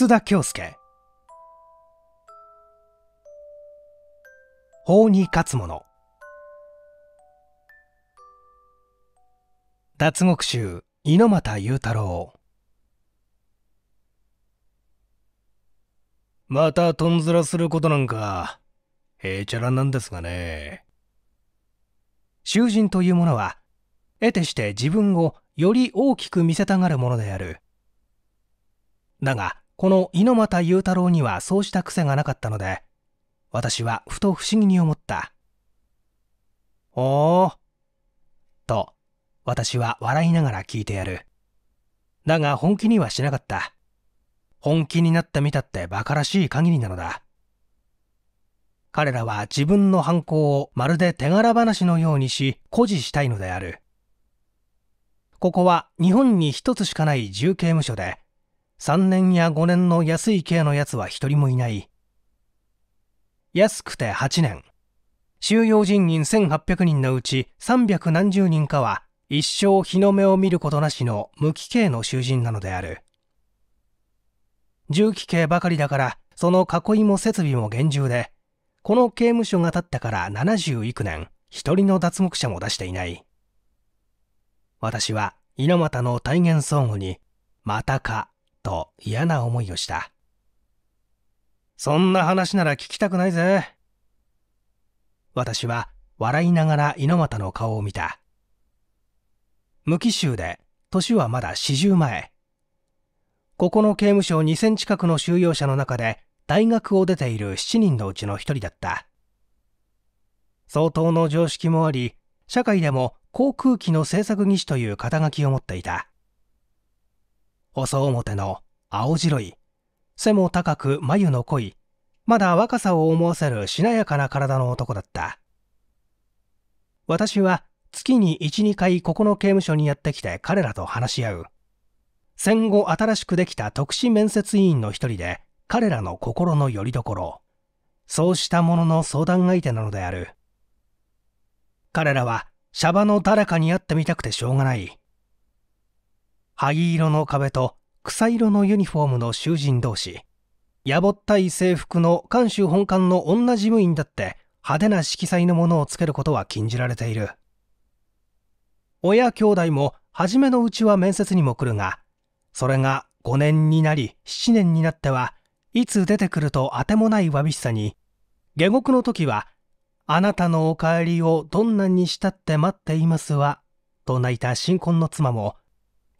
楠田恭介法に勝つ者脱獄囚猪俣雄太郎またとんずらすることなんかへいちゃらなんですがね囚人というものは得てして自分をより大きく見せたがるものであるだがこの猪俣雄太郎にはそうした癖がなかったので、私はふと不思議に思った。おお」と、私は笑いながら聞いてやる。だが本気にはしなかった。本気になってみたって馬鹿らしい限りなのだ。彼らは自分の犯行をまるで手柄話のようにし、誇示したいのである。ここは日本に一つしかない重刑務所で、3年や5年の安い刑のやつは一人もいない。安くて8年。収容人員1800人のうち300何十人かは一生日の目を見ることなしの無期刑の囚人なのである。重機刑ばかりだから、その囲いも設備も厳重で、この刑務所が建ってから70幾年、一人の脱獄者も出していない。私は、猪俣の体現相互に、またかと嫌な思いをした。そんな話なら聞きたくないぜ。私は笑いながら猪俣の顔を見た。無紀州で、年はまだ四十前。ここの刑務所2000近くの収容者の中で大学を出ている7人のうちの一人だった。相当の常識もあり、社会でも航空機の製作技師という肩書きを持っていた。細表の青白い、背も高く眉の濃い、まだ若さを思わせるしなやかな体の男だった。私は月に1、2回ここの刑務所にやってきて彼らと話し合う。戦後新しくできた特殊面接委員の一人で彼らの心の拠り所。そうしたものの相談相手なのである。彼らはシャバの誰かに会ってみたくてしょうがない。灰色の壁と草色のユニフォームの囚人同士やぼったい制服の監修本館の女事務員だって派手な色彩のものをつけることは禁じられている親兄弟も初めのうちは面接にも来るがそれが5年になり7年になってはいつ出てくるとあてもないわびしさに下獄の時は「あなたのお帰りをどんなにしたって待っていますわ」と泣いた新婚の妻も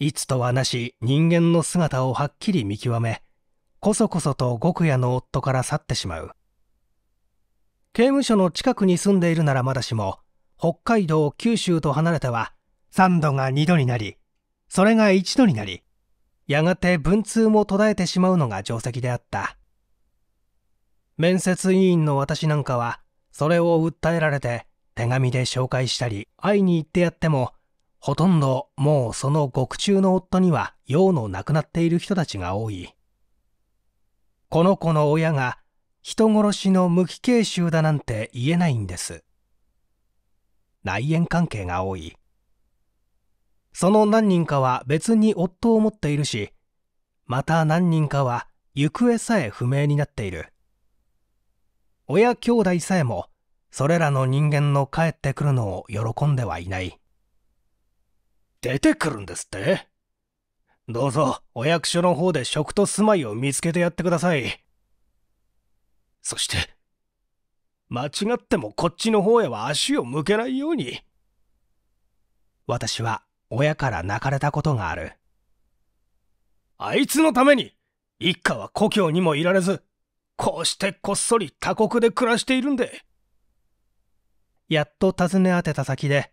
いつとはなし人間の姿をはっきり見極め、こそこそと極夜の夫から去ってしまう。刑務所の近くに住んでいるならまだしも、北海道、九州と離れては、3度が2度になり、それが1度になり、やがて文通も途絶えてしまうのが定石であった。面接委員の私なんかは、それを訴えられて、手紙で紹介したり、会いに行ってやっても、ほとんどもうその獄中の夫には用のなくなっている人たちが多い。この子の親が人殺しの無期刑囚だなんて言えないんです。内縁関係が多い。その何人かは別に夫を持っているし、また何人かは行方さえ不明になっている。親兄弟さえもそれらの人間の帰ってくるのを喜んではいない。出てくるんですってどうぞお役所の方で食と住まいを見つけてやってくださいそして間違ってもこっちの方へは足を向けないように私は親から泣かれたことがあるあいつのために一家は故郷にもいられずこうしてこっそり他国で暮らしているんでやっと尋ね当てた先で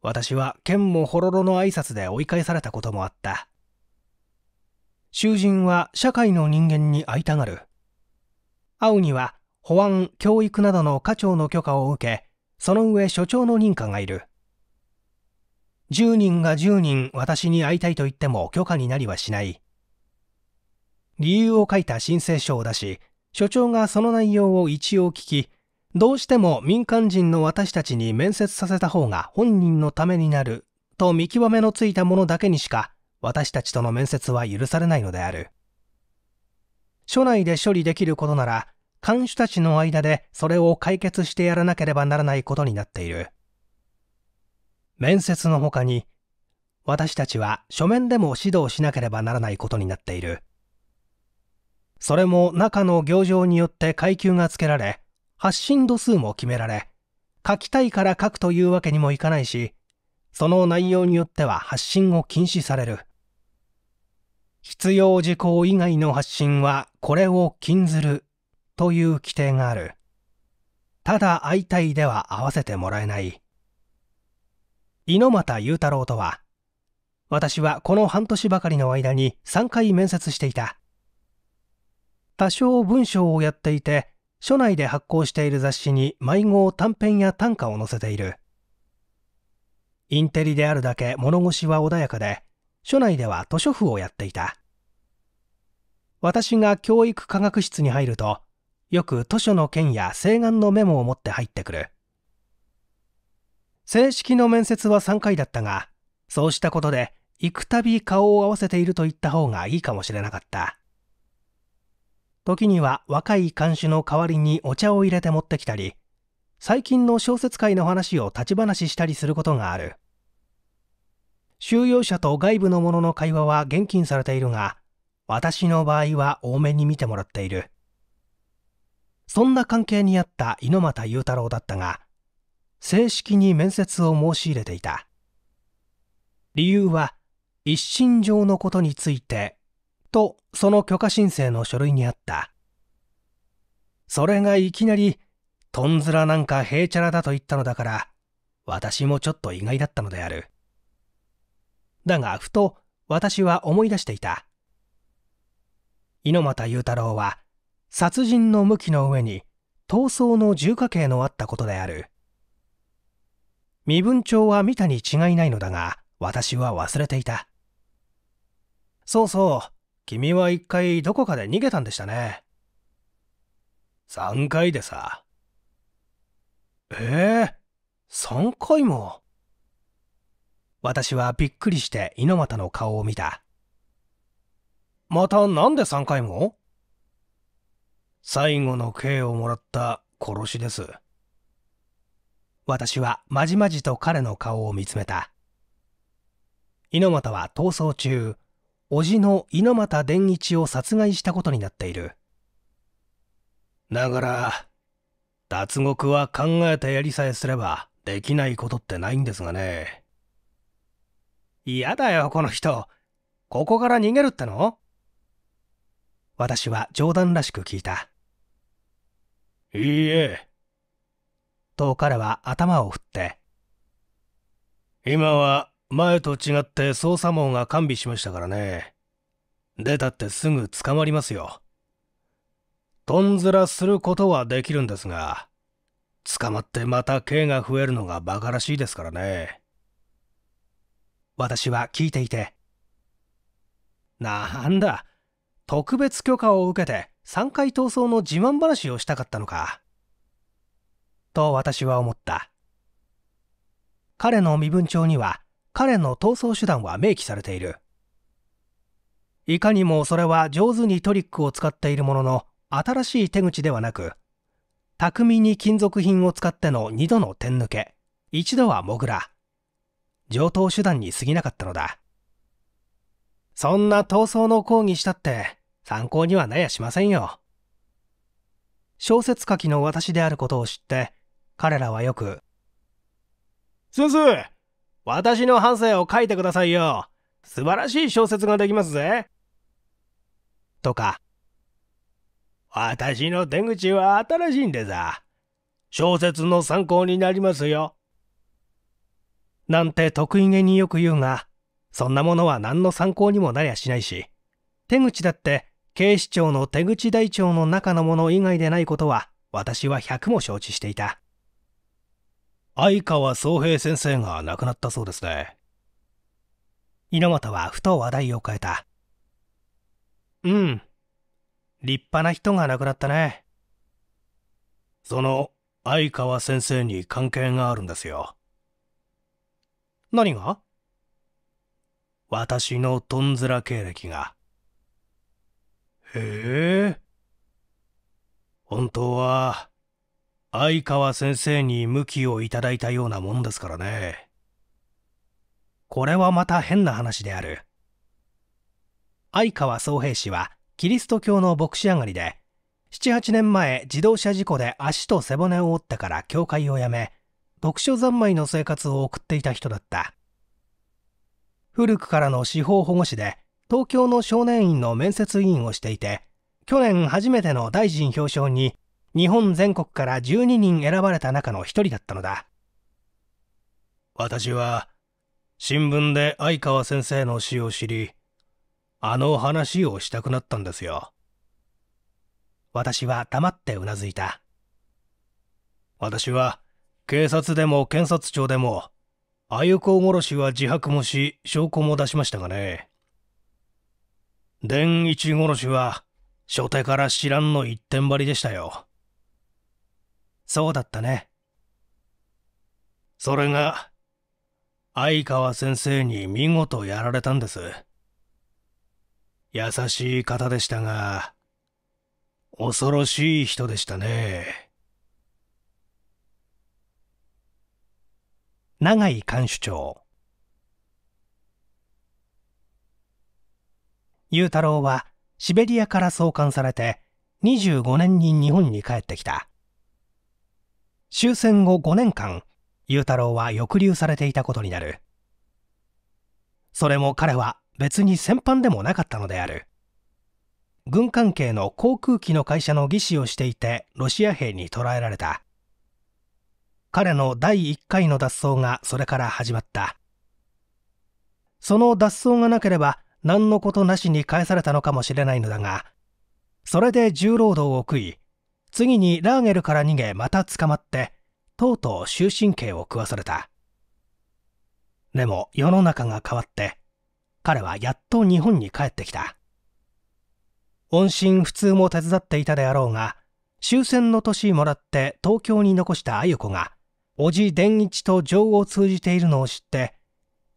私は剣もほろろの挨拶で追い返されたこともあった。囚人は社会の人間に会いたがる。会うには保安、教育などの課長の許可を受け、その上所長の認可がいる。10人が10人私に会いたいと言っても許可になりはしない。理由を書いた申請書を出し、所長がその内容を一応聞き、どうしても民間人の私たちに面接させた方が本人のためになると見極めのついたものだけにしか私たちとの面接は許されないのである。署内で処理できることなら、看守たちの間でそれを解決してやらなければならないことになっている。面接のほかに、私たちは書面でも指導しなければならないことになっている。それも中の行状によって階級がつけられ、発信度数も決められ、書きたいから書くというわけにもいかないし、その内容によっては発信を禁止される。必要事項以外の発信はこれを禁ずるという規定がある。ただ会いたいでは会わせてもらえない。猪俣雄太郎とは、私はこの半年ばかりの間に3回面接していた。多少文章をやっていて、署内で発行している雑誌に迷子を短編や短歌を載せている。インテリであるだけ物腰は穏やかで、署内では図書婦をやっていた。私が教育科学室に入ると、よく図書の件や請願のメモを持って入ってくる。正式の面接は3回だったが、そうしたことで、幾度顔を合わせていると言った方がいいかもしれなかった。時には若い看守の代わりにお茶を入れて持ってきたり最近の小説界の話を立ち話したりすることがある収容者と外部の者の会話は厳禁されているが私の場合は多めに見てもらっているそんな関係にあった猪俣雄太郎だったが正式に面接を申し入れていた理由は一身上のことについてとその許可申請の書類にあった。それがいきなり、とんずらなんかへちゃらだと言ったのだから、私もちょっと意外だったのである。だが、ふと私は思い出していた。猪俣雄太郎は、殺人の向きの上に、逃走の重火刑のあったことである。身分帳は見たに違いないのだが、私は忘れていた。そうそう、君は一回どこかで逃げたんでしたね。3回でさ。ええー、3回も。私はびっくりして猪俣の顔を見た。またなんで3回も最後の刑をもらった殺しです。私はまじまじと彼の顔を見つめた。猪俣は逃走中、叔父の猪俣伝一を殺害したことになっているだから脱獄は考えてやりさえすればできないことってないんですがね嫌だよこの人ここから逃げるっての私は冗談らしく聞いたいいえと彼は頭を振って今は前と違って捜査網が完備しましたからね。出たってすぐ捕まりますよ。とんずらすることはできるんですが、捕まってまた刑が増えるのが馬鹿らしいですからね。私は聞いていて。なんだ、特別許可を受けて3回逃走の自慢話をしたかったのか。と私は思った。彼の身分帳には、彼の逃走手段は明記されているいかにもそれは上手にトリックを使っているものの新しい手口ではなく巧みに金属品を使っての2度の点抜け一度はモグラ上等手段に過ぎなかったのだそんな闘争の抗議したって参考にはなやしませんよ小説書きの私であることを知って彼らはよく「先生私の半生を書いてくださいよ。素晴らしい小説ができますぜ。とか、私の出口は新しいんでさ、小説の参考になりますよ。なんて得意げによく言うが、そんなものは何の参考にもなりゃしないし、手口だって警視庁の手口台帳の中のもの以外でないことは私は100も承知していた。相川宗平先生が亡くなったそうですね猪俣はふと話題を変えたうん立派な人が亡くなったねその相川先生に関係があるんですよ何が私のとんずら経歴がへえ本当は相川先生に向きをいただいたようなもんですからね。これはまた変な話である。相川宗平氏はキリスト教の牧師上がりで、7、8年前自動車事故で足と背骨を折ってから教会を辞め、読書三昧の生活を送っていた人だった。古くからの司法保護士で、東京の少年院の面接委員をしていて、去年初めての大臣表彰に日本全国から12人選ばれた中の一人だったのだ。私は、新聞で相川先生の詩を知り、あの話をしたくなったんですよ。私は黙ってうなずいた。私は、警察でも検察庁でも、あゆこ殺しは自白もし、証拠も出しましたがね。伝一殺しは、初手から知らんの一点張りでしたよ。そうだったね。それが、相川先生に見事やられたんです。優しい方でしたが、恐ろしい人でしたね。長井監視長雄太郎はシベリアから送還されて25年に日本に帰ってきた。終戦後5年間雄太郎は抑留されていたことになるそれも彼は別に戦犯でもなかったのである軍関係の航空機の会社の技師をしていてロシア兵に捕らえられた彼の第1回の脱走がそれから始まったその脱走がなければ何のことなしに返されたのかもしれないのだがそれで重労働を食い次にラーゲルから逃げまた捕まってとうとう終身刑を食わされたでも世の中が変わって彼はやっと日本に帰ってきた音信不通も手伝っていたであろうが終戦の年もらって東京に残したあゆ子が叔父伝一と情を通じているのを知って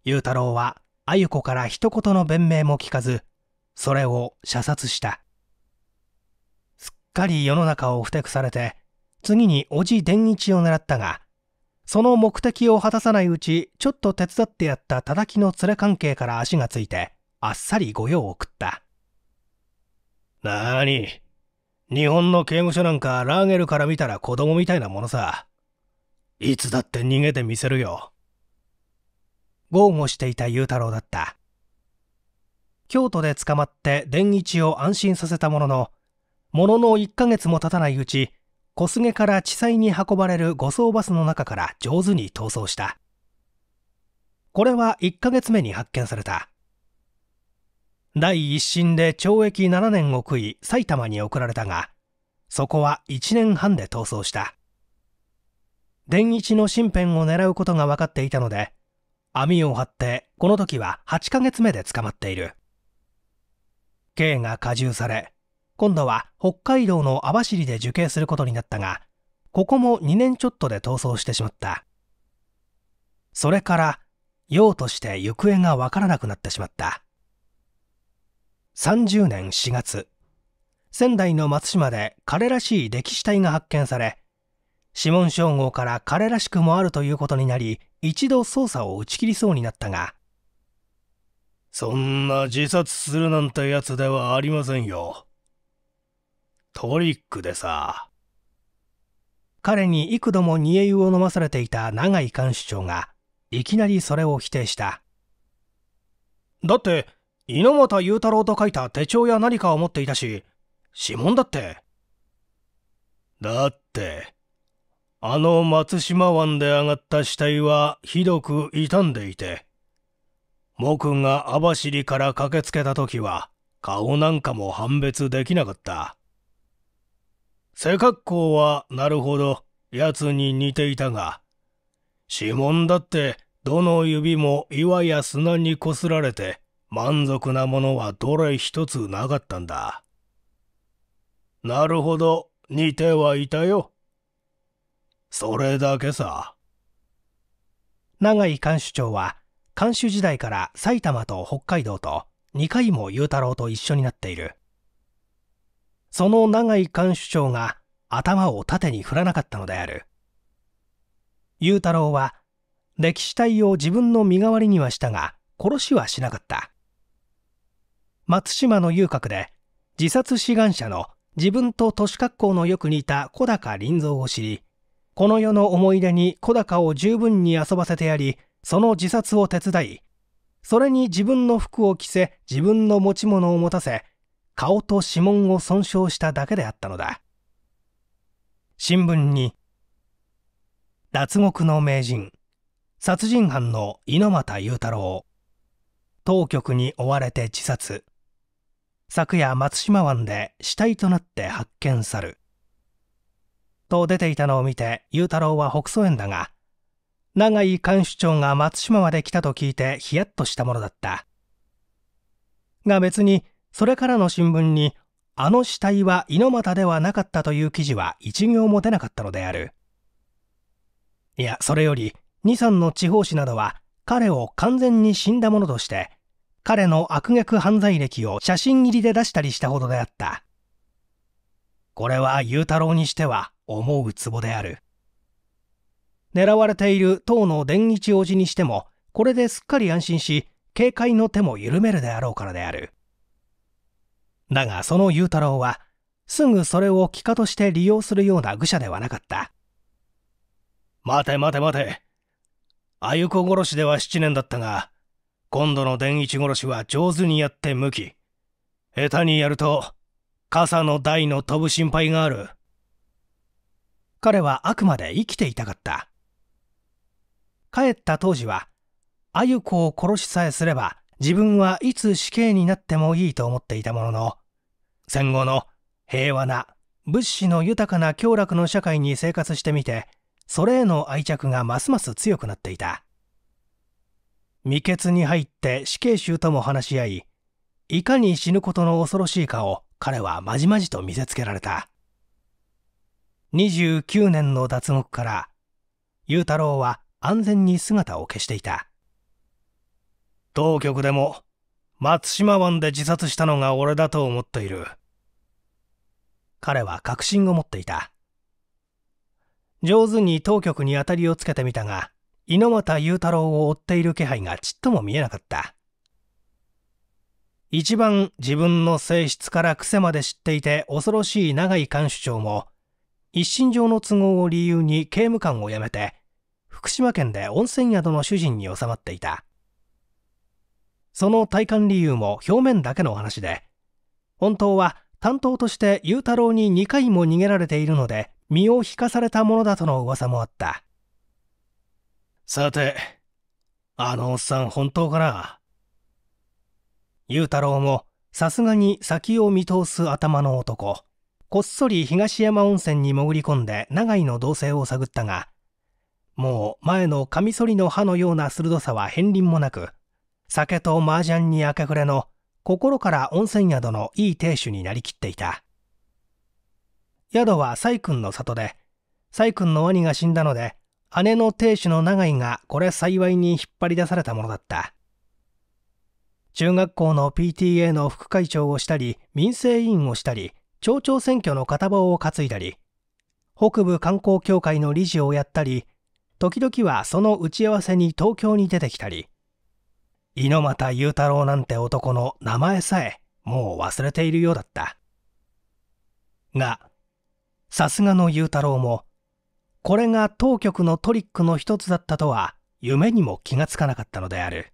雄太郎は鮎子から一言の弁明も聞かずそれを射殺したかり世の中をふてくされて、次に叔父伝一を狙ったが、その目的を果たさないうち、ちょっと手伝ってやった叩きの連れ関係から足がついて、あっさり御用を食った。なーに、日本の刑務所なんかラーゲルから見たら子供みたいなものさ。いつだって逃げてみせるよ。豪語していた雄太郎だった。京都で捕まって伝一を安心させたものの、ものの1ヶ月も経たないうち、小菅から地裁に運ばれる護送バスの中から上手に逃走した。これは1ヶ月目に発見された。第一審で懲役7年を食い埼玉に送られたが、そこは1年半で逃走した。電一の身辺を狙うことが分かっていたので、網を張ってこの時は8ヶ月目で捕まっている。刑が加重され、今度は北海道の網走で受刑することになったが、ここも2年ちょっとで逃走してしまった。それから、用として行方がわからなくなってしまった。30年4月、仙台の松島で彼らしい歴史体が発見され、指紋照合から彼らしくもあるということになり、一度捜査を打ち切りそうになったが、そんな自殺するなんてやつではありませんよ。トリックでさ。彼に幾度も煮え湯を飲まされていた永井幹事長が、いきなりそれを否定した。だって、猪俣雄太郎と書いた手帳や何かを持っていたし、指紋だって。だって、あの松島湾で上がった死体はひどく傷んでいて、僕が網走から駆けつけた時は顔なんかも判別できなかった。背格好はなるほど奴に似ていたが、指紋だってどの指も岩や砂にこすられて満足なものはどれ一つなかったんだ。なるほど、似てはいたよ。それだけさ。永井看守長は、看守時代から埼玉と北海道と2回も雄太郎と一緒になっている。その永井幹首長が頭を縦に振らなかったのである雄太郎は歴史体を自分の身代わりにはしたが殺しはしなかった松島の遊郭で自殺志願者の自分と都市格好のよく似た小高林蔵を知りこの世の思い出に小高を十分に遊ばせてやりその自殺を手伝いそれに自分の服を着せ自分の持ち物を持たせ顔と指紋を損傷しただけであったのだ新聞に「脱獄の名人殺人犯の猪俣雄太郎当局に追われて自殺昨夜松島湾で死体となって発見さる」と出ていたのを見て雄太郎は北総園だが永井看主長が松島まで来たと聞いてヒヤッとしたものだったが別にそれからの新聞に、あの死体は猪俣ではなかったという記事は一行も出なかったのである。いや、それより、二三の地方紙などは、彼を完全に死んだものとして、彼の悪逆犯罪歴を写真入りで出したりしたほどであった。これは雄太郎にしては思うツボである。狙われている当の伝一王子にしても、これですっかり安心し、警戒の手も緩めるであろうからである。だがその雄太郎は、すぐそれを帰化として利用するような愚者ではなかった。待て待て待て。あゆこ殺しでは7年だったが、今度の伝一殺しは上手にやって向き。下手にやると、傘の台の飛ぶ心配がある。彼はあくまで生きていたかった。帰った当時は、鮎子を殺しさえすれば、自分はいつ死刑になってもいいと思っていたものの、戦後の平和な物資の豊かな享楽の社会に生活してみてそれへの愛着がますます強くなっていた未決に入って死刑囚とも話し合いいかに死ぬことの恐ろしいかを彼はまじまじと見せつけられた29年の脱獄から雄太郎は安全に姿を消していた当局でも松島湾で自殺したのが俺だと思っている彼は確信を持っていた。上手に当局に当たりをつけてみたが、猪俣雄太郎を追っている気配がちっとも見えなかった。一番自分の性質から癖まで知っていて恐ろしい永井幹首長も、一身上の都合を理由に刑務官を辞めて、福島県で温泉宿の主人に収まっていた。その体感理由も表面だけの話で、本当は担当として雄太郎に2回も逃げられているので身を引かされたものだとの噂もあったさてあのおっさん本当かな雄太郎もさすがに先を見通す頭の男こっそり東山温泉に潜り込んで永井の動静を探ったがもう前のカミソリの刃のような鋭さは片鱗もなく酒と麻雀に明け暮れの心から温泉宿のいい亭主になりきっていた。宿は細君の里で、細君の兄が死んだので、姉の亭主の永井がこれ幸いに引っ張り出されたものだった。中学校の PTA の副会長をしたり、民生委員をしたり、町長選挙の片棒を担いだり、北部観光協会の理事をやったり、時々はその打ち合わせに東京に出てきたり、猪俣雄太郎なんて男の名前さえもう忘れているようだったがさすがの雄太郎もこれが当局のトリックの一つだったとは夢にも気がつかなかったのである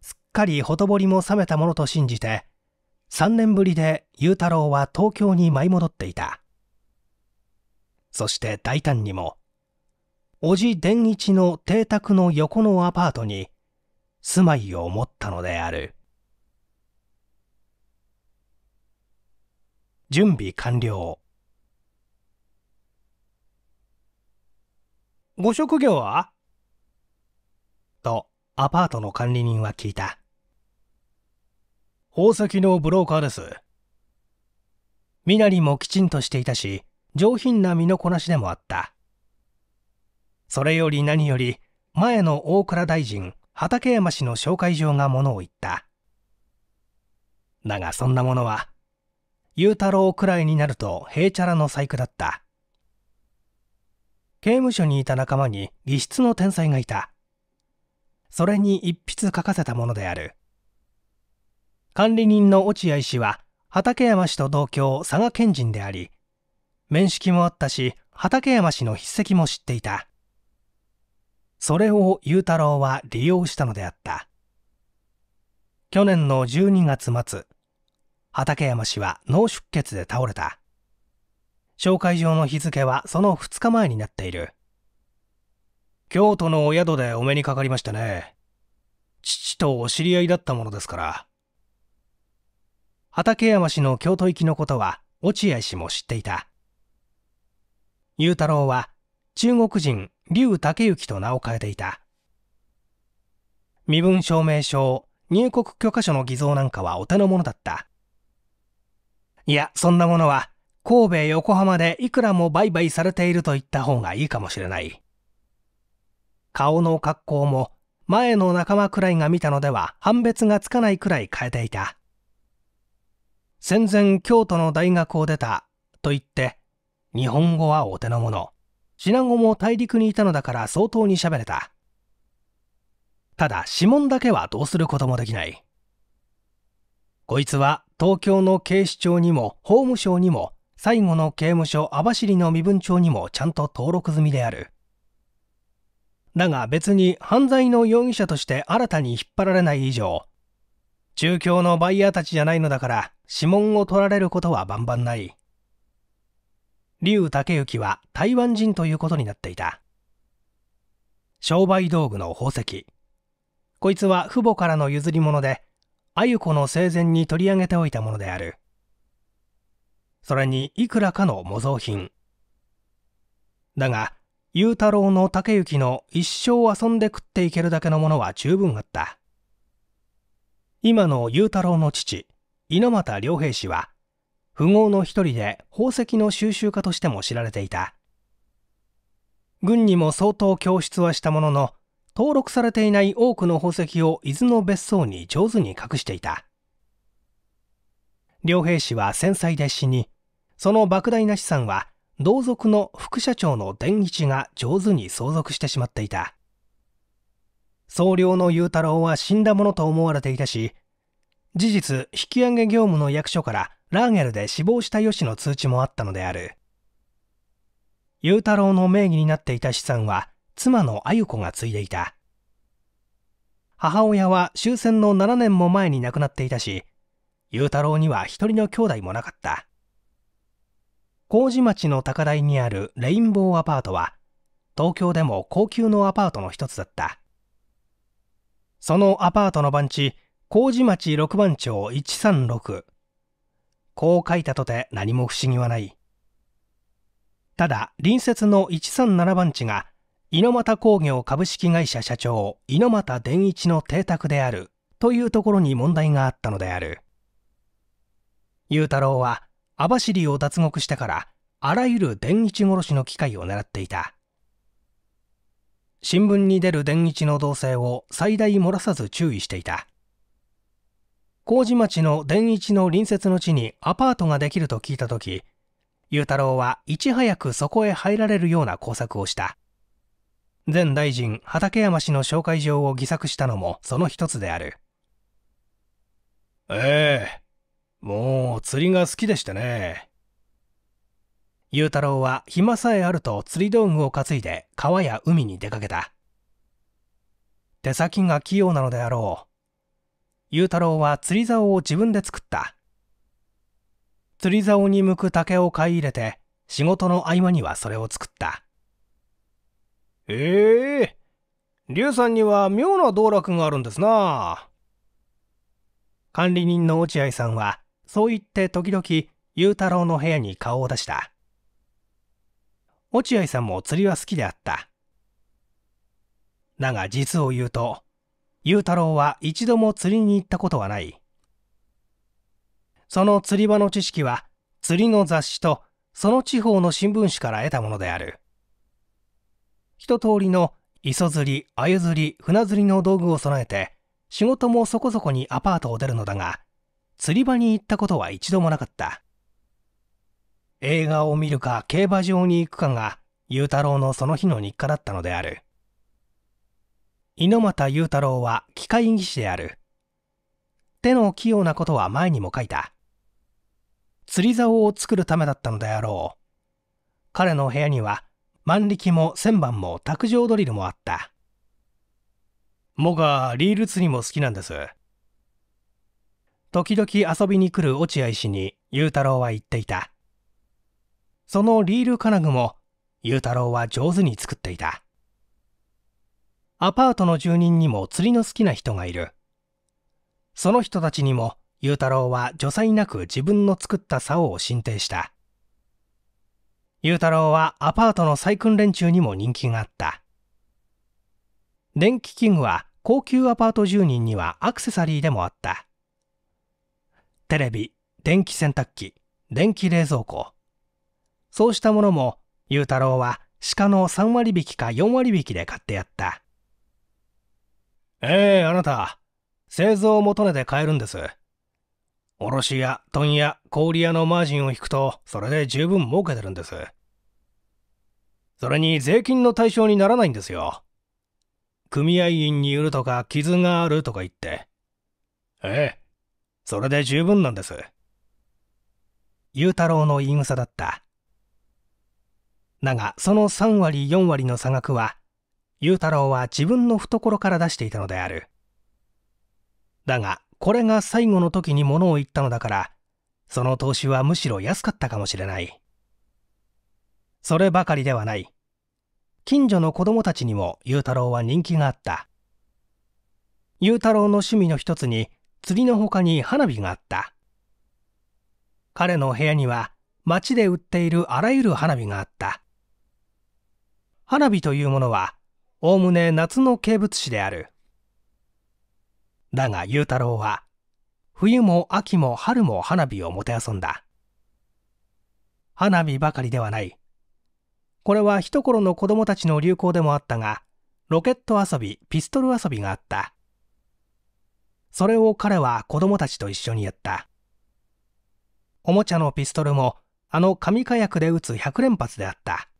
すっかりほとぼりも冷めたものと信じて3年ぶりで雄太郎は東京に舞い戻っていたそして大胆にも叔父伝一の邸宅の横のアパートに住まいを持ったのである準備完了ご職業はとアパートの管理人は聞いた宝石のブローカーです身なりもきちんとしていたし上品な身のこなしでもあったそれより何より前の大蔵大臣畠山氏の紹介状がものを言った。だがそんなものは、雄太郎くらいになると平チャラの細工だった。刑務所にいた仲間に義質の天才がいた。それに一筆書かせたものである。管理人の落合氏は畠山氏と同郷佐賀県人であり、面識もあったし、畠山氏の筆跡も知っていた。それを雄太郎は利用したのであった去年の12月末畠山氏は脳出血で倒れた紹介状の日付はその2日前になっている京都のお宿でお目にかかりましてね父とお知り合いだったものですから畠山氏の京都行きのことは落合氏も知っていた雄太郎は中国人竜武行と名を変えていた。身分証明書、入国許可書の偽造なんかはお手の物だった。いや、そんなものは、神戸、横浜でいくらも売買されていると言った方がいいかもしれない。顔の格好も、前の仲間くらいが見たのでは判別がつかないくらい変えていた。戦前京都の大学を出たと言って、日本語はお手の物。信濃も大陸にいたのだから相当に喋れた。ただ指紋だけはどうすることもできない。こいつは東京の警視庁にも法務省にも最後の刑務所網走の身分帳にもちゃんと登録済みである。だが別に犯罪の容疑者として新たに引っ張られない以上、中京のバイヤーたちじゃないのだから指紋を取られることはバンバンない。劉武之は台湾人ということになっていた。商売道具の宝石。こいつは父母からの譲り物で、鮎子の生前に取り上げておいたものである。それにいくらかの模造品。だが、雄太郎の竹行の一生遊んで食っていけるだけのものは十分あった。今の雄太郎の父、猪俣良平氏は、富豪の一人で宝石の収集家としても知られていた軍にも相当供出はしたものの登録されていない多くの宝石を伊豆の別荘に上手に隠していた両兵士は戦災で死にその莫大な資産は同族の副社長の伝一が上手に相続してしまっていた総領の雄太郎は死んだものと思われていたし事実引き上げ業務の役所からラーゲルで死亡した吉の通知もあったのである。雄太郎の名義になっていた資産は妻の鮎子が継いでいた。母親は終戦の7年も前に亡くなっていたし、雄太郎には一人の兄弟もなかった。麹町の高台にあるレインボーアパートは、東京でも高級のアパートの一つだった。そのアパートの番地、麹町6番町136こう書いたとて何も不思議はない。ただ、隣接の137番地が、猪俣工業株式会社社長、猪俣伝一の邸宅である、というところに問題があったのである。雄太郎は、網走を脱獄してから、あらゆる伝一殺しの機会を狙っていた。新聞に出る伝一の動静を最大漏らさず注意していた。麹町の伝一の隣接の地にアパートができると聞いた時雄太郎はいち早くそこへ入られるような工作をした前大臣畠山氏の紹介状を偽作したのもその一つであるええもう釣りが好きでしてね雄太郎は暇さえあると釣り道具を担いで川や海に出かけた手先が器用なのであろう雄太郎は釣り竿を自分で作った。釣り竿に向く竹を買い入れて、仕事の合間にはそれを作った。ええー、龍さんには妙な道楽があるんですな。管理人の落合さんは、そう言って時々、雄太郎の部屋に顔を出した。落合さんも釣りは好きであった。だが実を言うと、雄太郎は一度も釣りに行ったことはない。その釣り場の知識は釣りの雑誌とその地方の新聞紙から得たものである。一通りの磯釣り、鮎釣り、船釣りの道具を備えて仕事もそこそこにアパートを出るのだが釣り場に行ったことは一度もなかった。映画を見るか競馬場に行くかが雄太郎のその日の日課だったのである。猪俣雄太郎は機械技師である手の器用なことは前にも書いた釣り竿を作るためだったのであろう彼の部屋には万力も千番も卓上ドリルもあったもがリール釣りも好きなんです時々遊びに来る落合氏に雄太郎は言っていたそのリール金具も雄太郎は上手に作っていたアパートの住人にも釣りの好きな人がいる。その人たちにも、雄太郎は助災なく自分の作った竿を進呈した。雄太郎はアパートの再訓連中にも人気があった。電気器具は高級アパート住人にはアクセサリーでもあった。テレビ、電気洗濯機、電気冷蔵庫。そうしたものも、雄太郎は鹿の3割引きか4割引きで買ってやった。ええー、あなた、製造元値で買えるんです。卸屋、問屋、小売屋のマージンを引くと、それで十分儲けてるんです。それに税金の対象にならないんですよ。組合員に売るとか、傷があるとか言って。ええ、それで十分なんです。雄太郎の言い草だった。だが、その3割4割の差額は、雄太郎は自分の懐から出していたのであるだがこれが最後の時に物を言ったのだからその投資はむしろ安かったかもしれないそればかりではない近所の子供たちにも雄太郎は人気があった雄太郎の趣味の一つに釣りの他に花火があった彼の部屋には町で売っているあらゆる花火があった花火というものはおおむね夏の景物詩であるだが雄太郎は冬も秋も春も花火をもてあそんだ花火ばかりではないこれは一頃の子供たちの流行でもあったがロケット遊びピストル遊びがあったそれを彼は子供たちと一緒にやったおもちゃのピストルもあの紙火薬で撃つ100連発であった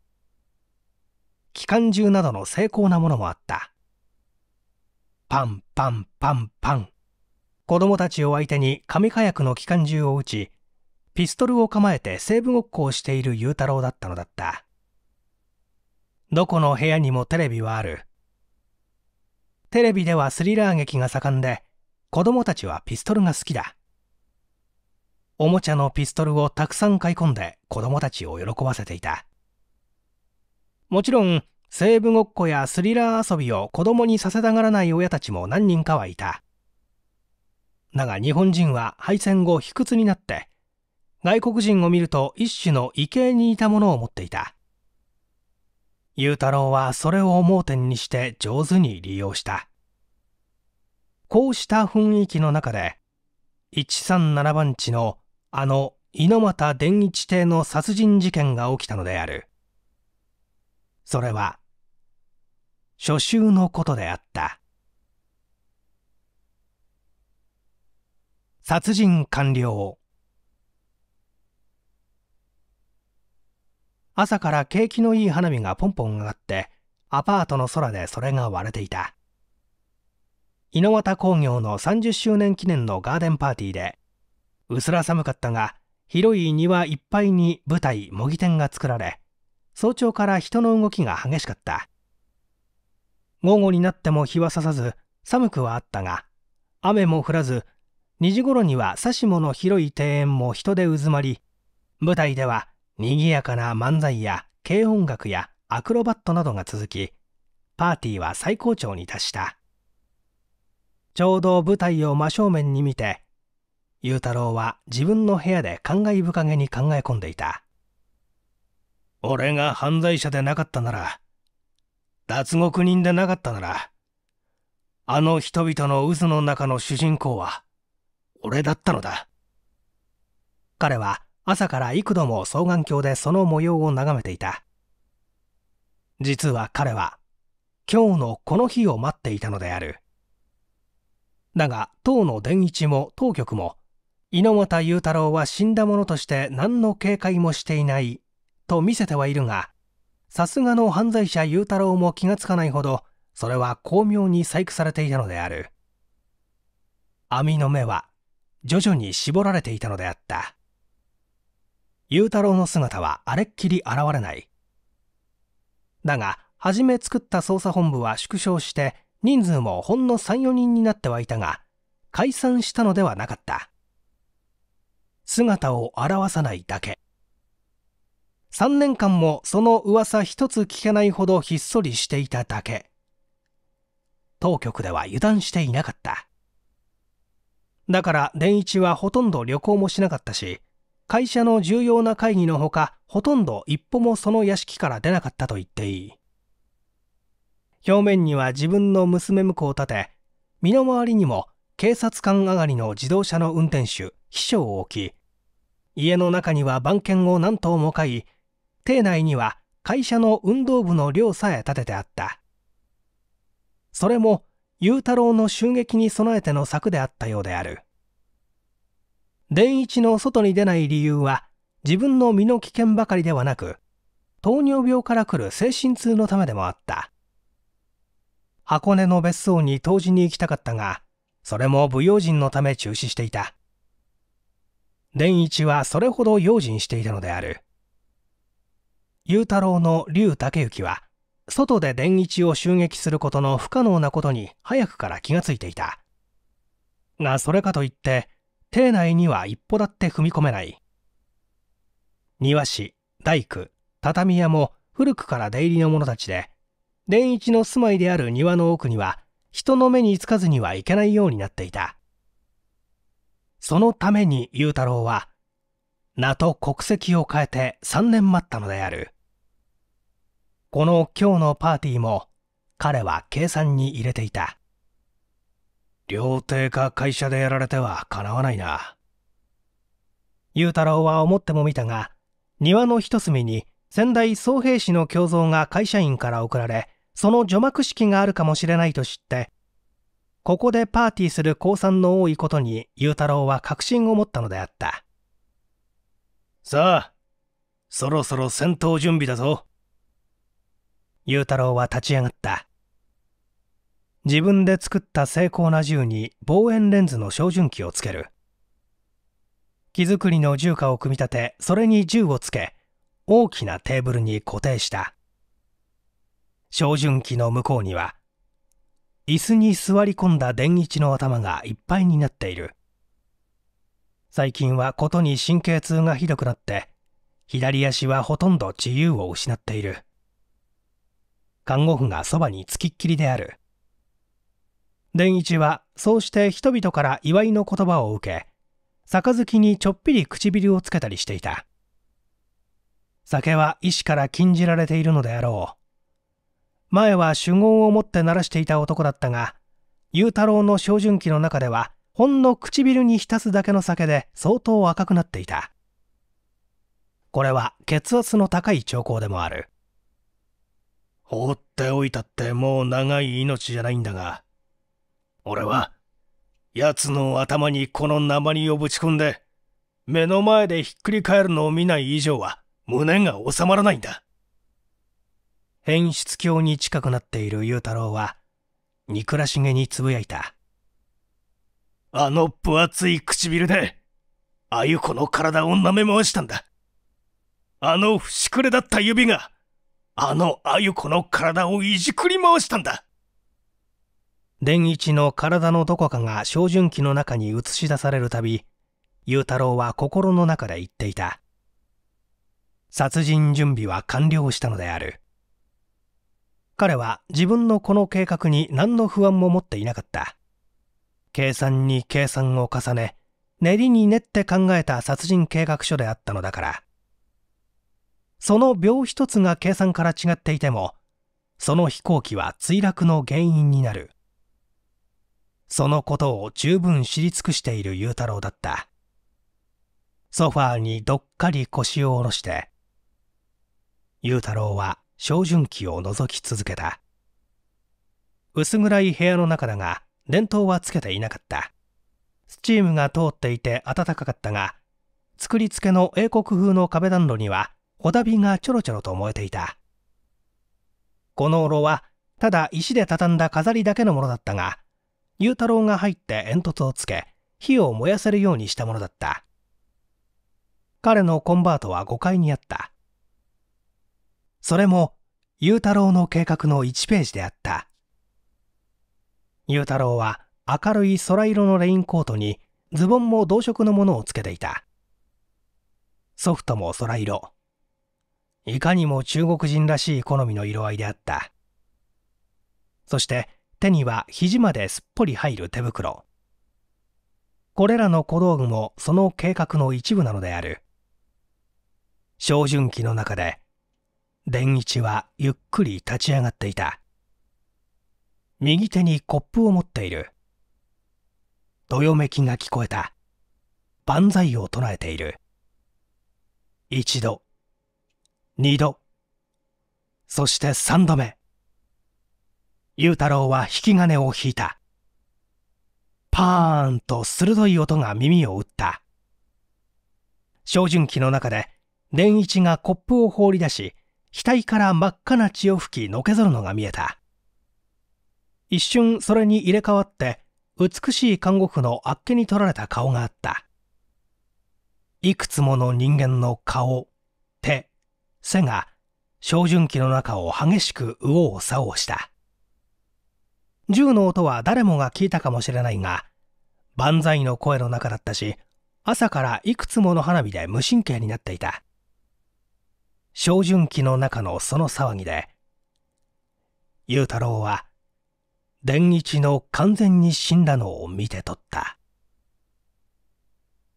機関銃などの精巧なものもあったパンパンパンパン子供たちを相手に紙火薬の機関銃を撃ちピストルを構えて西部ごっこをしている雄太郎だったのだったどこの部屋にもテレビはあるテレビではスリラー劇が盛んで子供たちはピストルが好きだおもちゃのピストルをたくさん買い込んで子供たちを喜ばせていたもちろん西部ごっこやスリラー遊びを子供にさせたがらない親たちも何人かはいただが日本人は敗戦後卑屈になって外国人を見ると一種の畏敬に似たものを持っていた雄太郎はそれを盲点にして上手に利用したこうした雰囲気の中で137番地のあの猪俣伝一邸の殺人事件が起きたのであるそれは初秋のことであった殺人完了朝から景気のいい花火がポンポン上がってアパートの空でそれが割れていた猪俣工業の30周年記念のガーデンパーティーでうすら寒かったが広い庭いっぱいに舞台模擬店が作られ早朝から人の動きが激しかった午後になっても日はささず寒くはあったが雨も降らず2時頃には指もの広い庭園も人で渦まり舞台では賑やかな漫才や軽音楽やアクロバットなどが続きパーティーは最高潮に達したちょうど舞台を真正面に見て雄太郎は自分の部屋で感慨深げに考え込んでいた俺が犯罪者でなかったなら、脱獄人でなかったなら、あの人々の渦の中の主人公は、俺だったのだ。彼は朝から幾度も双眼鏡でその模様を眺めていた。実は彼は、今日のこの日を待っていたのである。だが、当の伝一も当局も、猪俣雄太郎は死んだ者として何の警戒もしていないと見せてはいるがさすがの犯罪者雄太郎も気がつかないほどそれは巧妙に細工されていたのである網の目は徐々に絞られていたのであった雄太郎の姿はあれっきり現れないだが初め作った捜査本部は縮小して人数もほんの34人になってはいたが解散したのではなかった姿を現さないだけ3年間もその噂一つ聞けないほどひっそりしていただけ当局では油断していなかっただから伝一はほとんど旅行もしなかったし会社の重要な会議のほかほとんど一歩もその屋敷から出なかったと言っていい表面には自分の娘婿を立て身の回りにも警察官上がりの自動車の運転手秘書を置き家の中には番犬を何頭も飼い邸内には会社の運動部の寮さえ建ててあったそれも雄太郎の襲撃に備えての策であったようである伝一の外に出ない理由は自分の身の危険ばかりではなく糖尿病から来る精神痛のためでもあった箱根の別荘に湯治に行きたかったがそれも舞用心のため中止していた伝一はそれほど用心していたのである雄太郎の竜武行は外で伝一を襲撃することの不可能なことに早くから気がついていたがそれかといって邸内には一歩だって踏み込めない庭師大工畳屋も古くから出入りの者たちで伝一の住まいである庭の奥には人の目につかずにはいけないようになっていたそのために雄太郎は名と国籍を変えて3年待ったのであるこの今日のパーティーも彼は計算に入れていた料亭か会社でやられてはかなわないな雄太郎は思ってもみたが庭の一隅に先代総兵士の胸像が会社員から送られその除幕式があるかもしれないと知ってここでパーティーする降参の多いことに雄太郎は確信を持ったのであったさあそろそろ戦闘準備だぞ雄太郎は立ち上がった自分で作った精巧な銃に望遠レンズの照準器をつける木造りの銃架を組み立てそれに銃をつけ大きなテーブルに固定した照準器の向こうには椅子に座り込んだ電一の頭がいっぱいになっている最近はことに神経痛がひどくなって左足はほとんど自由を失っている看護婦がそばにつきっきりである伝一はそうして人々から祝いの言葉を受け杯にちょっぴり唇をつけたりしていた酒は医師から禁じられているのであろう前は酒言を持って鳴らしていた男だったが雄太郎の照準器の中ではほんの唇に浸すだけの酒で相当赤くなっていたこれは血圧の高い兆候でもある放っておいたってもう長い命じゃないんだが、俺は、奴の頭にこの鉛をぶち込んで、目の前でひっくり返るのを見ない以上は、胸が収まらないんだ。変質鏡に近くなっている雄太郎は、憎らしげにつぶやいた。あの分厚い唇で、あゆこの体を舐め回したんだ。あの節しくれだった指が、あの鮎子の体をいじくり回したんだ伝一の体のどこかが照準器の中に映し出されるたび雄太郎は心の中で言っていた殺人準備は完了したのである彼は自分のこの計画に何の不安も持っていなかった計算に計算を重ね練りに練って考えた殺人計画書であったのだからその秒一つが計算から違っていてもその飛行機は墜落の原因になるそのことを十分知り尽くしている雄太郎だったソファーにどっかり腰を下ろして雄太郎は照準器を覗き続けた薄暗い部屋の中だが電灯はつけていなかったスチームが通っていて暖かかったが作り付けの英国風の壁暖炉には小だびがちょろちょろと燃えていたこの炉はただ石で畳んだ飾りだけのものだったが雄太郎が入って煙突をつけ火を燃やせるようにしたものだった彼のコンバートは5階にあったそれも雄太郎の計画の1ページであった雄太郎は明るい空色のレインコートにズボンも同色のものをつけていたソフトも空色いかにも中国人らしい好みの色合いであったそして手には肘まですっぽり入る手袋これらの小道具もその計画の一部なのである照準器の中で伝一はゆっくり立ち上がっていた右手にコップを持っているどよめきが聞こえた万歳を唱えている一度2度、そして3度目。雄太郎は引き金を引いた。パーンと鋭い音が耳を打った。照準器の中で、伝一がコップを放り出し、額から真っ赤な血を吹きのけぞるのが見えた。一瞬それに入れ替わって、美しい看護婦のあっけに取られた顔があった。いくつもの人間の顔、背が照準器の中を激しく右往左往した。銃の音は誰もが聞いたかもしれないが、万歳の声の中だったし、朝からいくつもの花火で無神経になっていた。照準器の中のその騒ぎで、雄太郎は、伝一の完全に死んだのを見て取った。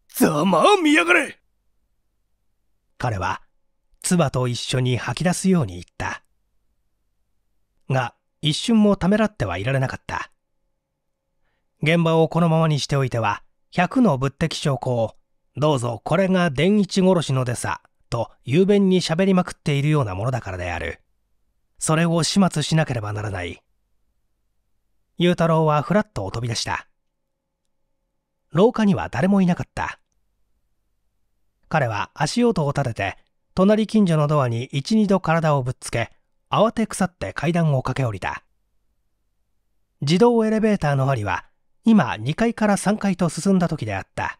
ざまあ見やがれ彼は、唾と一緒に吐き出すように言った。が、一瞬もためらってはいられなかった。現場をこのままにしておいては、100の物的証拠を、どうぞこれが伝一殺しのでさ、と雄弁に喋りまくっているようなものだからである。それを始末しなければならない。雄太郎はふらっとお飛び出した。廊下には誰もいなかった。彼は足音を立てて隣近所のドアに1、2度体をぶっつけ、慌て腐って階段を駆け下りた。自動エレベーターの針は、今2階から3階と進んだ時であった。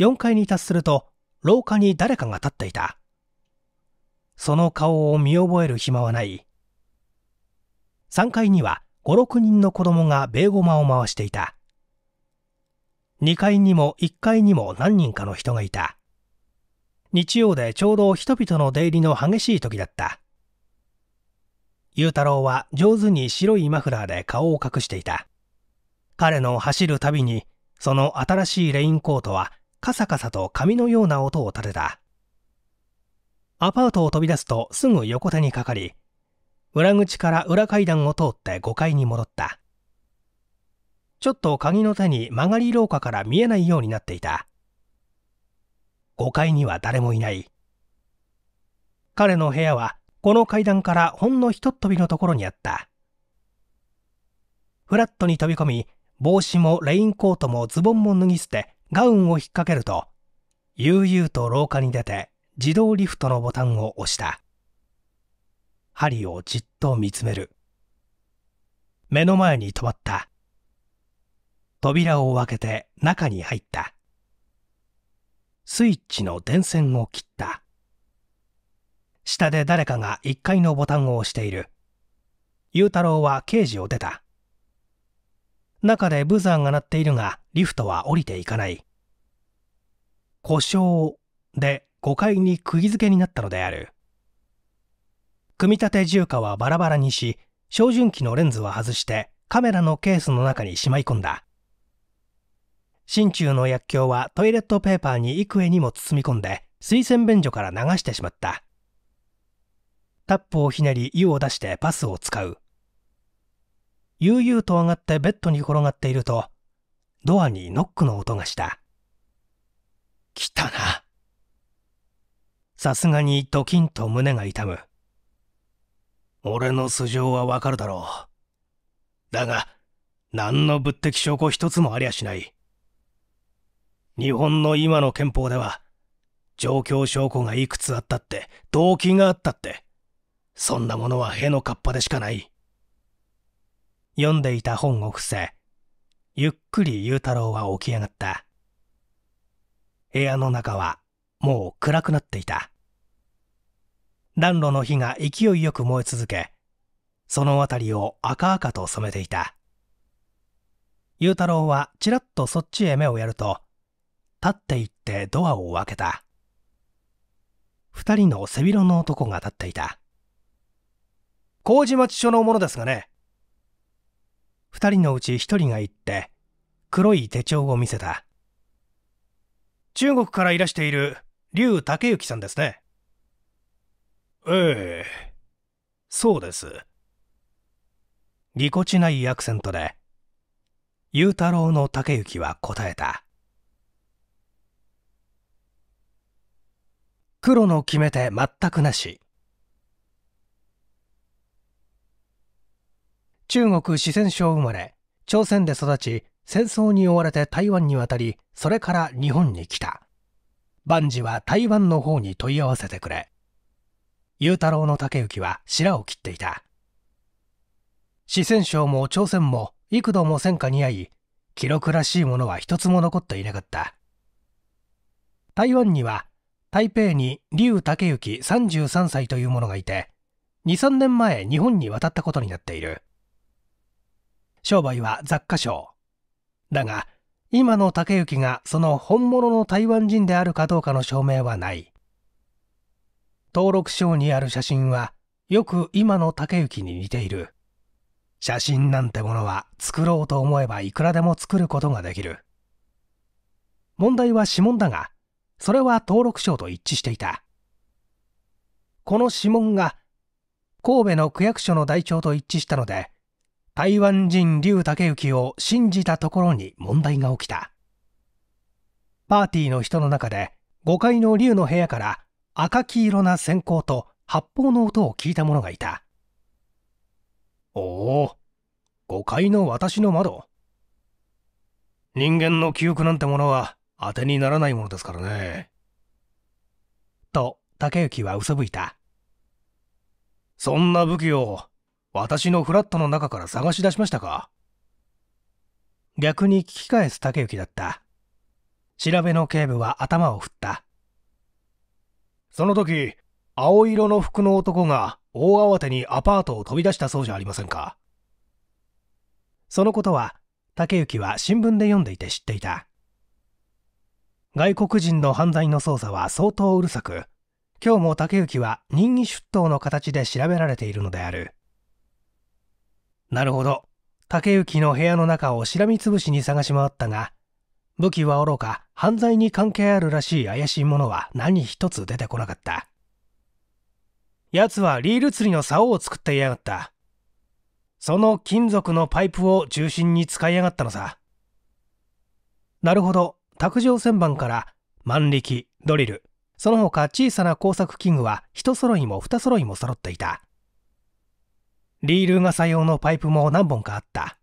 4階に達すると、廊下に誰かが立っていた。その顔を見覚える暇はない。3階には5、6人の子供がベーゴマを回していた。2階にも1階にも何人かの人がいた。日曜でちょうど人々の出入りの激しい時だった。雄太郎は上手に白いマフラーで顔を隠していた。彼の走るたびに、その新しいレインコートはカサカサと髪のような音を立てた。アパートを飛び出すとすぐ横手にかかり、裏口から裏階段を通って5階に戻った。ちょっと鍵の手に曲がり廊下から見えないようになっていた。5階には誰もいない。彼の部屋はこの階段からほんのひとっ飛びのところにあった。フラットに飛び込み、帽子もレインコートもズボンも脱ぎ捨て、ガウンを引っ掛けると、悠々と廊下に出て自動リフトのボタンを押した。針をじっと見つめる。目の前に止まった。扉を開けて中に入った。スイッチの電線を切った。下で誰かが1階のボタンを押している。雄太郎は刑事を出た。中でブザーが鳴っているが、リフトは降りていかない。故障で5階に釘付けになったのである。組み立て重火はバラバラにし、照準器のレンズは外してカメラのケースの中にしまい込んだ。心中の薬莢はトイレットペーパーに幾重にも包み込んで水洗便所から流してしまったタップをひねり湯を出してパスを使う悠々と上がってベッドに転がっているとドアにノックの音がした来たなさすがにドキンと胸が痛む俺の素性はわかるだろうだが何の物的証拠一つもありゃしない日本の今の憲法では、状況証拠がいくつあったって、動機があったって、そんなものはへのかっぱでしかない。読んでいた本を伏せ、ゆっくり雄太郎は起き上がった。部屋の中はもう暗くなっていた。暖炉の火が勢いよく燃え続け、その辺りを赤々と染めていた。雄太郎はちらっとそっちへ目をやると、立っていってドアを開けた。二人の背広の男が立っていた。麹町署の者ですがね。二人のうち一人が行って、黒い手帳を見せた。中国からいらしている劉武幸さんですね。ええ、そうです。ぎこちないアクセントで、雄太郎の武行は答えた。黒の決め手全くなし中国四川省生まれ朝鮮で育ち戦争に追われて台湾に渡りそれから日本に来た万事は台湾の方に問い合わせてくれ雄太郎の竹行は白を切っていた四川省も朝鮮も幾度も戦火に遭い記録らしいものは一つも残っていなかった台湾には台北に劉武之33歳という者がいて、2、3年前日本に渡ったことになっている。商売は雑貨商。だが、今の武之がその本物の台湾人であるかどうかの証明はない。登録証にある写真は、よく今の武之に似ている。写真なんてものは作ろうと思えばいくらでも作ることができる。問題は指紋だが、それは登録証と一致していた。この指紋が神戸の区役所の台帳と一致したので、台湾人劉武之を信じたところに問題が起きた。パーティーの人の中で5階の劉の部屋から赤黄色な閃光と発砲の音を聞いた者がいた。おお、5階の私の窓。人間の記憶なんてものは当てにならないものですからね。と、竹之は嘘吹いた。そんな武器を、私のフラットの中から探し出しましたか逆に聞き返す竹之だった。調べの警部は頭を振った。その時、青色の服の男が大慌てにアパートを飛び出したそうじゃありませんか。そのことは、竹之は新聞で読んでいて知っていた。外国人の犯罪の捜査は相当うるさく今日も竹内は任意出頭の形で調べられているのであるなるほど竹内の部屋の中をしらみつぶしに探し回ったが武器はおろか犯罪に関係あるらしい怪しいものは何一つ出てこなかった奴はリール釣りの竿を作っていやがったその金属のパイプを中心に使いやがったのさなるほど卓上旋盤から万力ドリルその他小さな工作器具は一揃いも二揃いも揃っていたリール傘用のパイプも何本かあった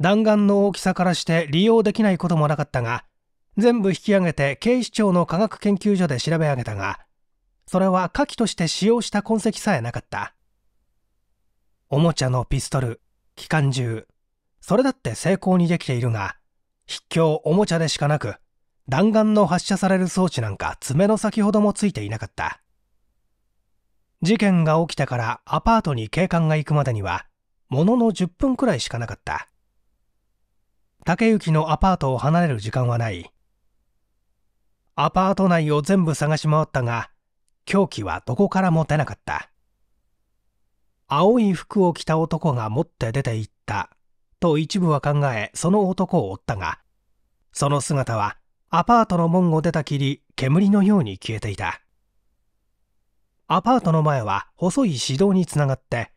弾丸の大きさからして利用できないこともなかったが全部引き上げて警視庁の科学研究所で調べ上げたがそれは火器として使用した痕跡さえなかったおもちゃのピストル機関銃それだって成功にできているが筆鏡おもちゃでしかなく弾丸の発射される装置なんか爪の先ほどもついていなかった事件が起きてからアパートに警官が行くまでにはものの10分くらいしかなかった竹行のアパートを離れる時間はないアパート内を全部探し回ったが凶器はどこからも出なかった青い服を着た男が持って出て行ったと一部は考えその男を追ったがその姿はアパートの門を出たきり煙のように消えていたアパートの前は細い市道につながって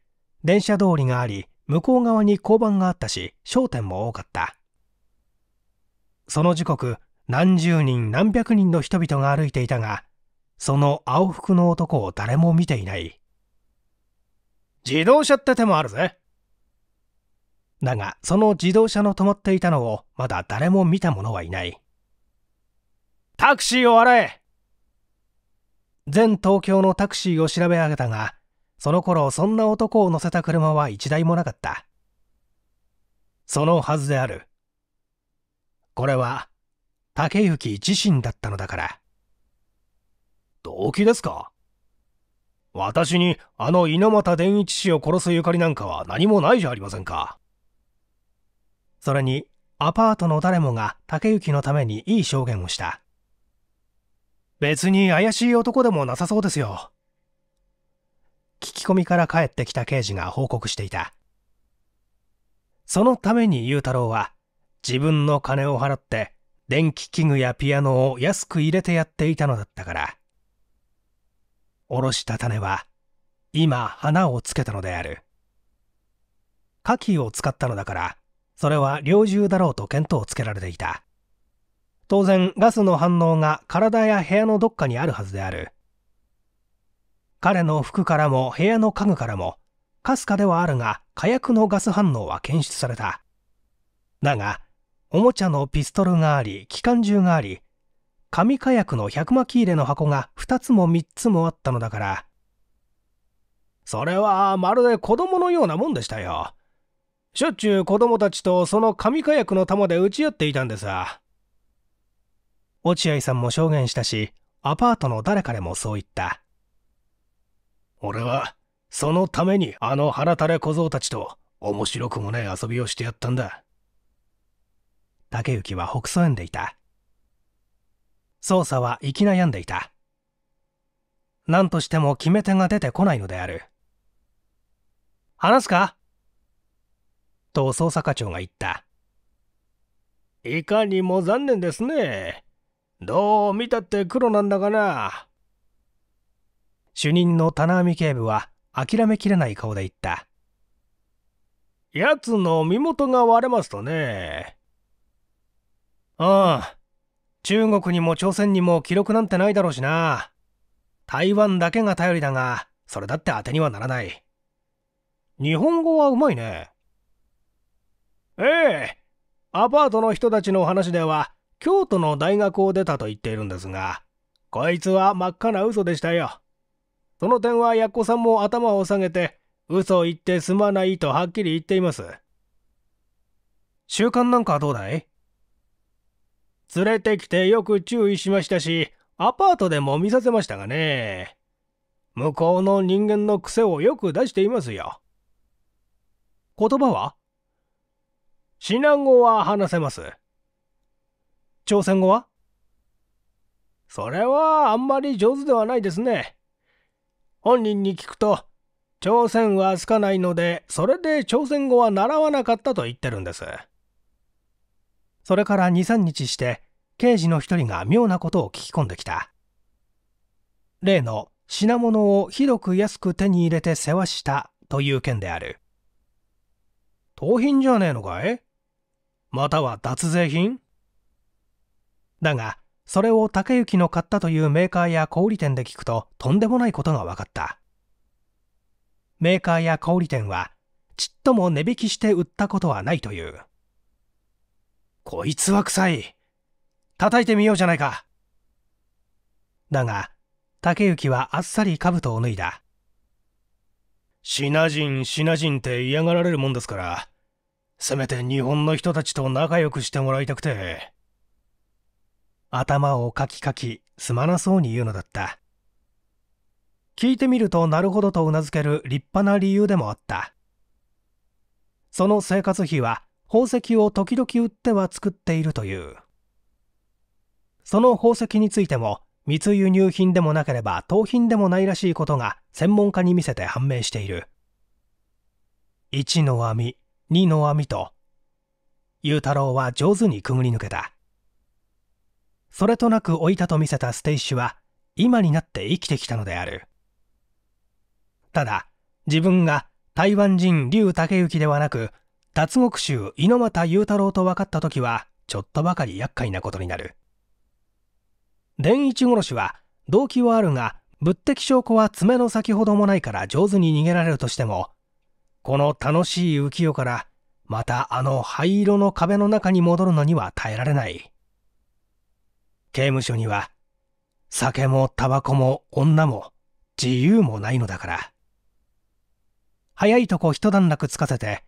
電車通りがあり向こう側に交番があったし商店も多かったその時刻何十人何百人の人々が歩いていたがその青服の男を誰も見ていない自動車って手もあるぜだが、その自動車の止まっていたのをまだ誰も見た者はいない。タクシーを洗え全東京のタクシーを調べ上げたが、その頃そんな男を乗せた車は一台もなかった。そのはずである。これは、竹行自身だったのだから。動機ですか私にあの猪俣伝一氏を殺すゆかりなんかは何もないじゃありませんか。それにアパートの誰もが竹内のためにいい証言をした別に怪しい男でもなさそうですよ聞き込みから帰ってきた刑事が報告していたそのために雄太郎は自分の金を払って電気器具やピアノを安く入れてやっていたのだったからおろした種は今花をつけたのである牡蠣を使ったのだからそれは猟銃だろうと見当をつけられていた当然ガスの反応が体や部屋のどっかにあるはずである彼の服からも部屋の家具からもかすかではあるが火薬のガス反応は検出されただがおもちゃのピストルがあり機関銃があり紙火薬の100巻入れの箱が2つも3つもあったのだからそれはまるで子供のようなもんでしたよしょっちゅう子供たちとその紙火薬の弾で撃ち合っていたんでさ。落合さんも証言したし、アパートの誰彼もそう言った。俺は、そのためにあの腹垂れ小僧たちと面白くもない遊びをしてやったんだ。竹内はほくそ笑んでいた。捜査は生き悩んでいた。何としても決め手が出てこないのである。話すかと捜査課長が言った。いかにも残念ですね。どう見たって黒なんだかな。主任の棚網警部は諦めきれない顔で言った。やつの身元が割れますとね。ああ、中国にも朝鮮にも記録なんてないだろうしな。台湾だけが頼りだが、それだって当てにはならない。日本語はうまいね。ええ。アパートの人たちの話では、京都の大学を出たと言っているんですが、こいつは真っ赤な嘘でしたよ。その点はやっこさんも頭を下げて、嘘を言ってすまないとはっきり言っています。習慣なんかどうだい連れてきてよく注意しましたし、アパートでも見させましたがね。向こうの人間の癖をよく出していますよ。言葉はシナ語は話せます。朝鮮語はそれはあんまり上手ではないですね。本人に聞くと、朝鮮はつかないので、それで朝鮮語は習わなかったと言ってるんです。それから2、3日して、刑事の一人が妙なことを聞き込んできた。例の品物をひどく安く手に入れて世話したという件である。盗品じゃねえのかいまたは脱税品だがそれを竹行の買ったというメーカーや小売店で聞くととんでもないことが分かったメーカーや小売店はちっとも値引きして売ったことはないというこいつは臭い叩いてみようじゃないかだが竹行はあっさり兜を脱いだシナ人シナ人って嫌がられるもんですからせめて日本の人たちと仲良くしてもらいたくて。頭をかきかき、すまなそうに言うのだった。聞いてみるとなるほどとうなずける立派な理由でもあった。その生活費は宝石を時々売っては作っているという。その宝石についても密輸入品でもなければ盗品でもないらしいことが専門家に見せて判明している。一の網二の網と、雄太郎は上手にくぐり抜けた。それとなく置いたと見せた捨て石は、今になって生きてきたのである。ただ、自分が台湾人龍武行ではなく、脱獄衆猪俣雄太郎と分かった時は、ちょっとばかり厄介なことになる。伝一殺しは、動機はあるが、物的証拠は爪の先ほどもないから上手に逃げられるとしても、この楽しい浮世からまたあの灰色の壁の中に戻るのには耐えられない刑務所には酒もタバコも女も自由もないのだから早いとこ一段落つかせて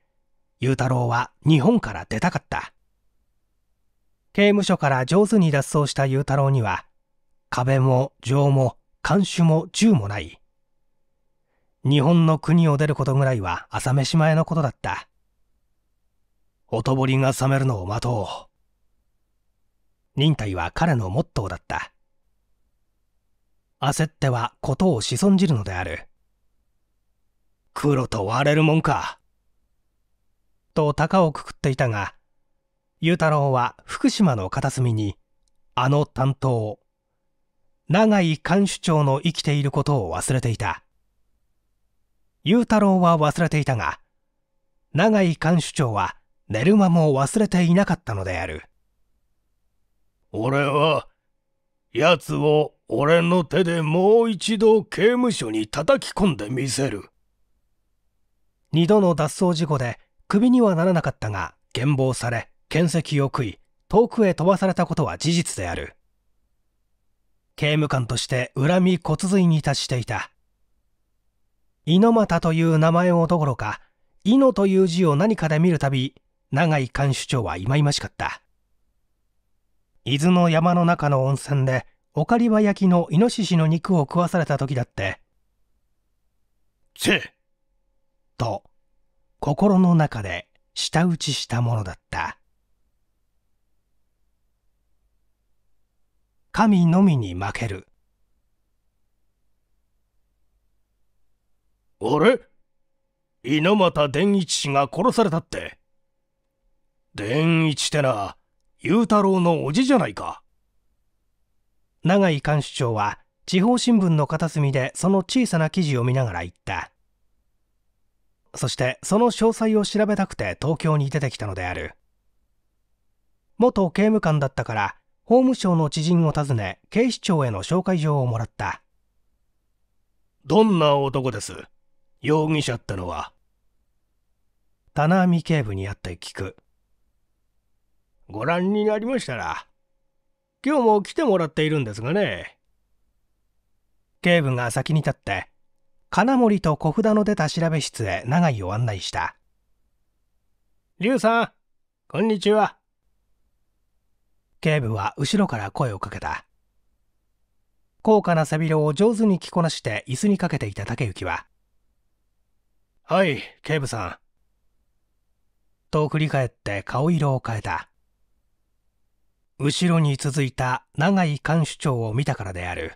雄太郎は日本から出たかった刑務所から上手に脱走した雄太郎には壁も錠も看守も銃もない日本の国を出ることぐらいは朝飯前のことだったほとぼりが冷めるのを待とう忍耐は彼のモットーだった焦っては事を子孫じるのである黒と割れるもんかと鷹をくくっていたが雄太郎は福島の片隅にあの担当永井看守長の生きていることを忘れていた雄太郎は忘れていたが、永井看守長は寝る間も忘れていなかったのである。俺は、奴を俺の手でもう一度刑務所に叩き込んでみせる。二度の脱走事故でクビにはならなかったが、減亡され、剣石を食い、遠くへ飛ばされたことは事実である。刑務官として恨み骨髄に達していた。猪俣という名前をどころか、猪という字を何かで見るたび、長井監主長は忌々しかった。伊豆の山の中の温泉で、オカリバ焼きのイノシシの肉を食わされた時だって、せと、心の中で舌打ちしたものだった。神のみに負ける。あれ猪俣伝一氏が殺されたって伝一ってな雄太郎の叔父じゃないか永井幹事長は地方新聞の片隅でその小さな記事を見ながら言ったそしてその詳細を調べたくて東京に出てきたのである元刑務官だったから法務省の知人を訪ね警視庁への紹介状をもらったどんな男です容疑者ってのは田波警部に会って聞くご覧になりましたら今日も来てもらっているんですがね警部が先に立って金森と小札の出た調べ室へ永井を案内した龍さんこんにちは警部は後ろから声をかけた高価な背広を上手に着こなして椅子にかけていた竹内ははい、警部さん。と振り返って顔色を変えた。後ろに続いた長井看守長を見たからである。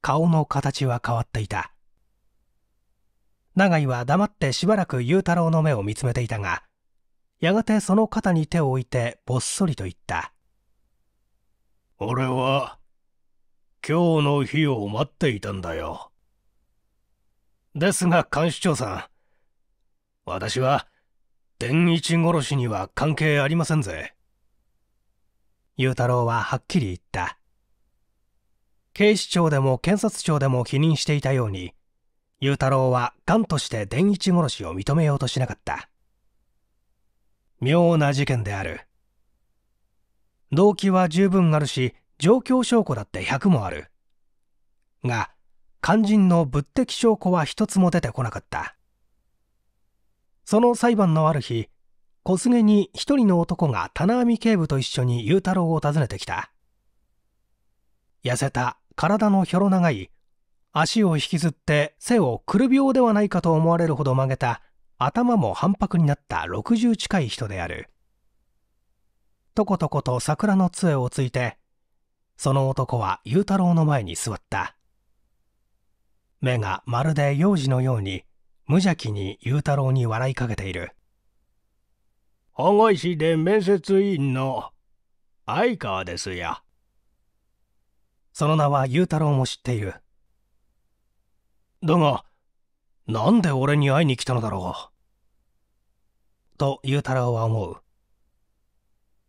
顔の形は変わっていた。長井は黙ってしばらく雄太郎の目を見つめていたが、やがてその肩に手を置いてぼっそりと言った。俺は、今日の日を待っていたんだよ。ですが監視長さん私は天一殺しには関係ありませんぜ雄太郎ははっきり言った警視庁でも検察庁でも否認していたように雄太郎は癌として伝一殺しを認めようとしなかった妙な事件である動機は十分あるし状況証拠だって100もあるが肝心の物的証拠は一つも出てこなかったその裁判のある日小菅に一人の男が棚網警部と一緒に雄太郎を訪ねてきた痩せた体のひょろ長い足を引きずって背をくる病ではないかと思われるほど曲げた頭も反白になった60近い人であるとことこと桜の杖をついてその男は雄太郎の前に座った目がまるで幼児のように無邪気に雄太郎に笑いかけている保護士で面接委員の相川ですやその名は雄太郎も知っているだがなんで俺に会いに来たのだろうと雄太郎は思う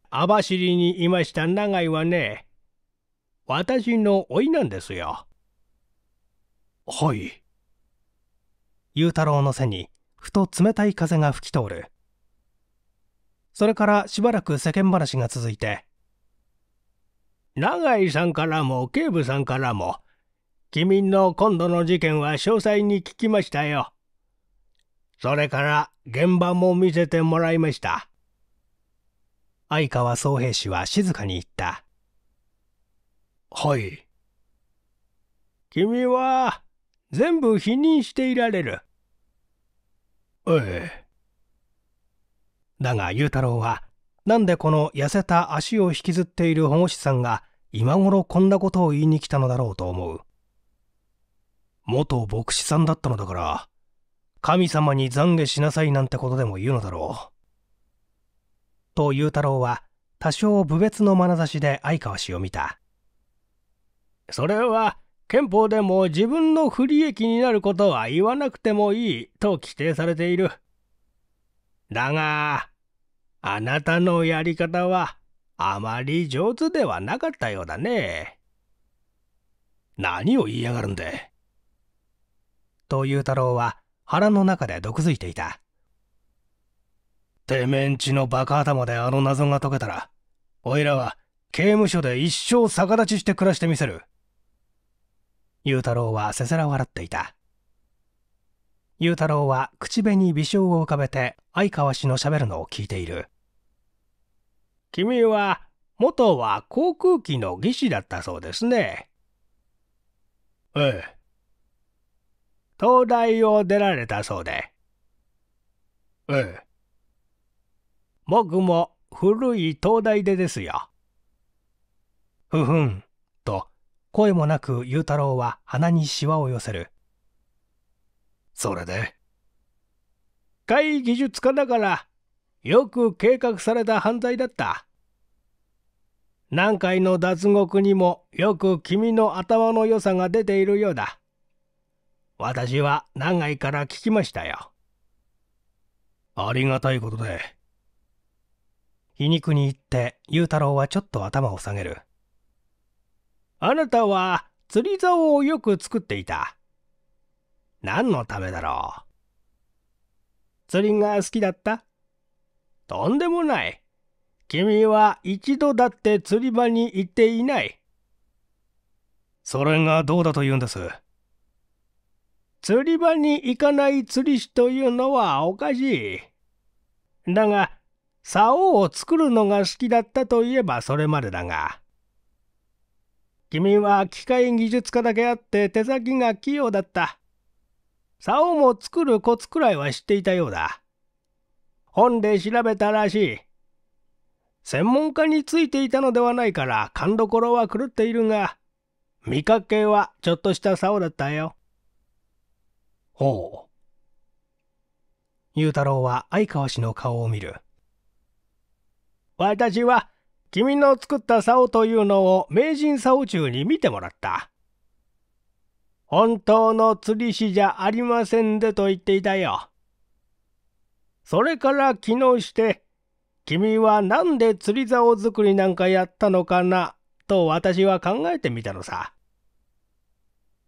網走にいました長井はね私の甥なんですよはい。雄太郎の背に、ふと冷たい風が吹き通る。それからしばらく世間話が続いて、永井さんからも警部さんからも、君の今度の事件は詳細に聞きましたよ。それから現場も見せてもらいました。相川総平氏は静かに言った。はい。君は、全部否認していられる。ええ。だが雄太郎は、なんでこの痩せた足を引きずっている保護士さんが今頃こんなことを言いに来たのだろうと思う。元牧師さんだったのだから、神様に懺悔しなさいなんてことでも言うのだろう。と雄太郎は多少侮蔑の眼差しで相川氏を見た。それは憲法でも自分の不利益になることは言わなくてもいいと規定されている。だが、あなたのやり方はあまり上手ではなかったようだね。何を言いやがるんで。という太郎は腹の中で毒づいていた。てめんちのバカ頭であの謎が解けたら、おいらは刑務所で一生逆立ちして暮らしてみせる。雄太郎はせせら笑っていた雄太郎は口紅に微笑を浮かべて相川氏のしゃべるのを聞いている君は元は航空機の技師だったそうですねええ東大を出られたそうでええ僕も古い東大でですよふふん声もなく雄太郎は鼻にしわを寄せるそれで会技術家だからよく計画された犯罪だった何回の脱獄にもよく君の頭の良さが出ているようだ私は何回から聞きましたよありがたいことで皮肉に言って雄太郎はちょっと頭を下げるあなたは釣り竿をよく作っていた。何のためだろう釣りが好きだったとんでもない。君は一度だって釣り場に行っていない。それがどうだと言うんです。釣り場に行かない釣り師というのはおかしい。だが、竿を作るのが好きだったといえばそれまでだが、君は機械技術家だけあって手先が器用だった。竿も作るコツくらいは知っていたようだ。本で調べたらしい。専門家についていたのではないから勘どころは狂っているが、見かけはちょっとした竿だったよ。ほう。雄太郎は相川氏の顔を見る。私は君の作った竿というのを名人竿中に見てもらった。本当の釣り師じゃありませんでと言っていたよ。それから昨日して、君は何で釣り竿作りなんかやったのかな、と私は考えてみたのさ。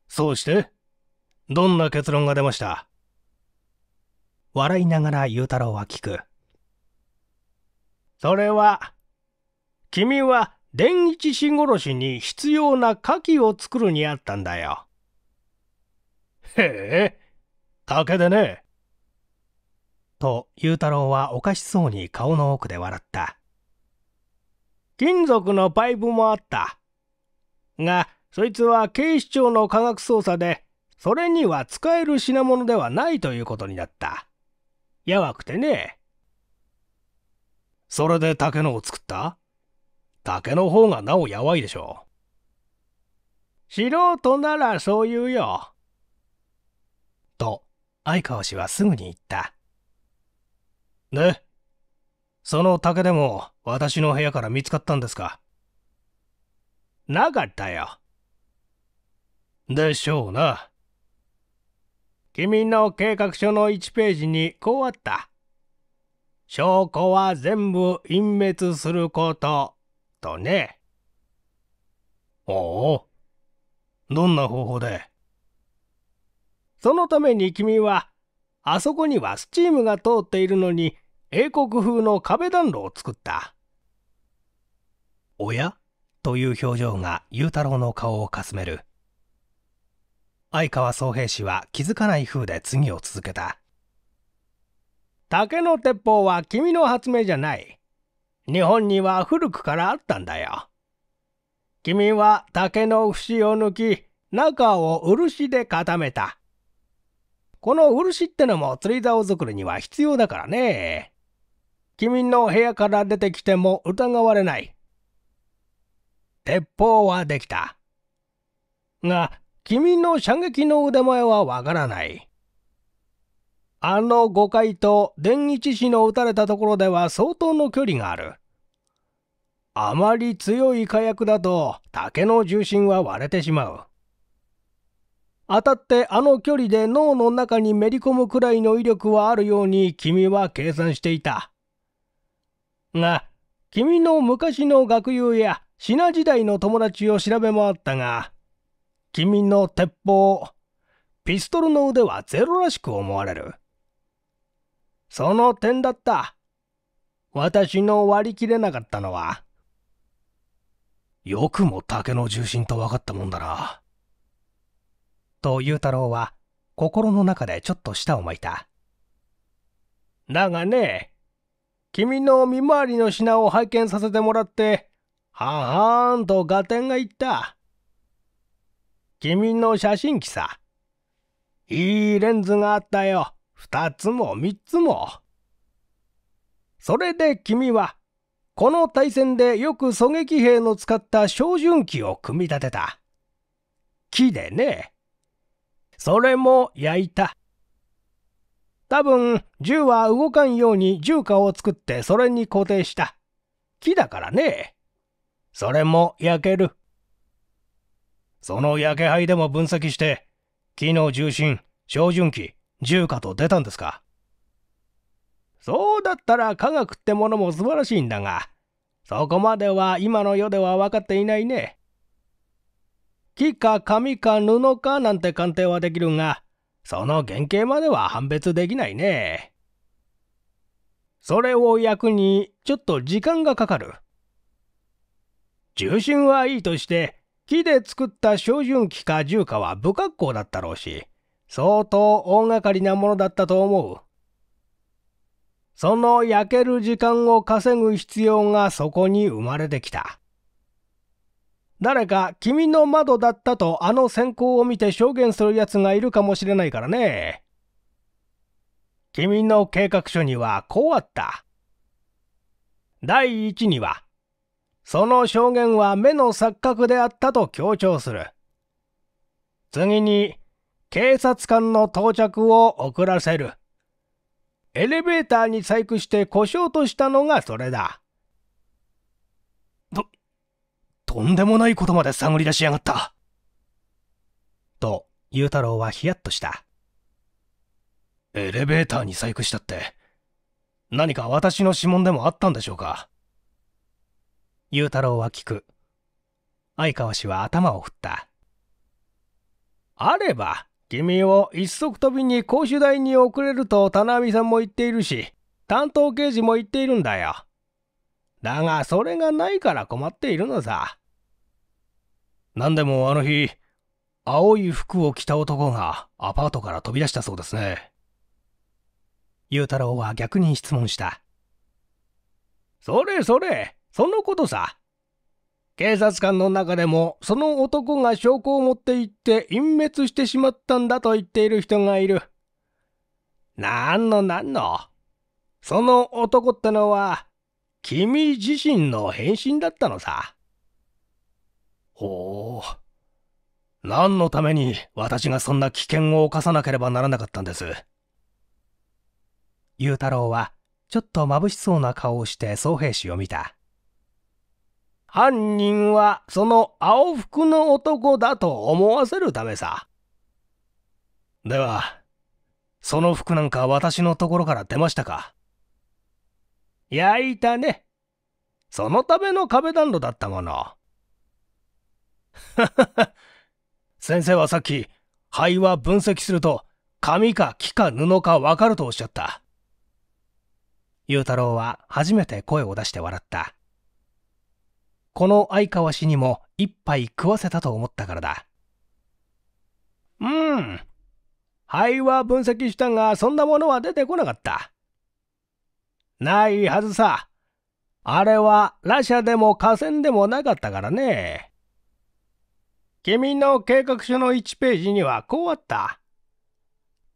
そうしてどんな結論が出ました笑いながら雄太郎は聞く。それは、君は伝一氏殺しに必要な火器を作るにあったんだよ。へえ、竹でね。と、雄太郎はおかしそうに顔の奥で笑った。金属のパイプもあった。が、そいつは警視庁の科学捜査で、それには使える品物ではないということになった。やわくてね。それで竹のを作った竹の方がなおやわいでしょう。素人ならそう言うよ。と、相川氏はすぐに言った。で、その竹でも私の部屋から見つかったんですかなかったよ。でしょうな。君の計画書の1ページにこうあった。証拠は全部隠滅することとね。おおどんな方法でそのために君は、あそこにはスチームが通っているのに、英国風の壁暖炉を作った。おやという表情が雄太郎の顔をかすめる。相川総平氏は気づかない風で次を続けた。竹の鉄砲は君の発明じゃない。日本には古くからあったんだよ。君は竹の節を抜き、中を漆で固めた。この漆ってのも釣り竿作りには必要だからね。君の部屋から出てきても疑われない。鉄砲はできた。が、君の射撃の腕前はわからない。あの5階と電一氏の撃たれたところでは相当の距離がある。あまり強い火薬だと竹の重心は割れてしまう。当たってあの距離で脳の中にめり込むくらいの威力はあるように君は計算していた。が、君の昔の学友や品時代の友達を調べ回ったが、君の鉄砲、ピストルの腕はゼロらしく思われる。その点だった。私の割り切れなかったのは。よくも竹の重心と分かったもんだな。と雄太郎は心の中でちょっと舌を巻いた。だがね、君の見回りの品を拝見させてもらって、はんはんと合点がいった。君の写真機さ。いいレンズがあったよ。二つも三つも。それで君はこの対戦でよく狙撃兵の使った照準器を組み立てた。木でね。それも焼いた。多分、銃は動かんように銃火を作ってそれに固定した。木だからね。それも焼ける。その焼け灰でも分析して、木の重心、照準器、銃火と出たんですかそうだったら科学ってものも素晴らしいんだが、そこまでは今の世では分かっていないね。木か紙か布かなんて鑑定はできるが、その原型までは判別できないね。それを焼くにちょっと時間がかかる。重心はいいとして、木で作った照準器か銃かは不格好だったろうし、相当大掛かりなものだったと思う。その焼ける時間を稼ぐ必要がそこに生まれてきた。誰か君の窓だったとあの閃光を見て証言する奴がいるかもしれないからね。君の計画書にはこうあった。第一には、その証言は目の錯覚であったと強調する。次に、警察官の到着を遅らせる。エレベーターに細工して故障としたのがそれだ。と、とんでもないことまで探り出しやがった。と、ゆうたろうはヒヤッとした。エレベーターに細工したって、何か私の指紋でもあったんでしょうかゆうたろうは聞く。相川氏は頭を振った。あれば、君を一足飛びに講習台に送れると田波さんも言っているし、担当刑事も言っているんだよ。だが、それがないから困っているのさ。何でもあの日、青い服を着た男がアパートから飛び出したそうですね。雄太郎は逆に質問した。それそれ、そのことさ。警察官の中でも、その男が証拠を持って行って隠滅してしまったんだと言っている人がいる。なんのなんの。その男ってのは、君自身の変身だったのさ。ほう。何のために私がそんな危険を冒さなければならなかったんです。雄太郎は、ちょっと眩しそうな顔をして総兵士を見た。犯人はその青服の男だと思わせるためさ。では、その服なんか私のところから出ましたか焼いたね。そのための壁暖炉だったもの。先生はさっき、灰は分析すると、紙か木か布かわかるとおっしゃった。雄太郎は初めて声を出して笑った。この相川氏にも一杯食わせたと思ったからだ。うん。肺は分析したが、そんなものは出てこなかった。ないはずさ。あれは、ラシャでも河川でもなかったからね。君の計画書の1ページにはこうあった。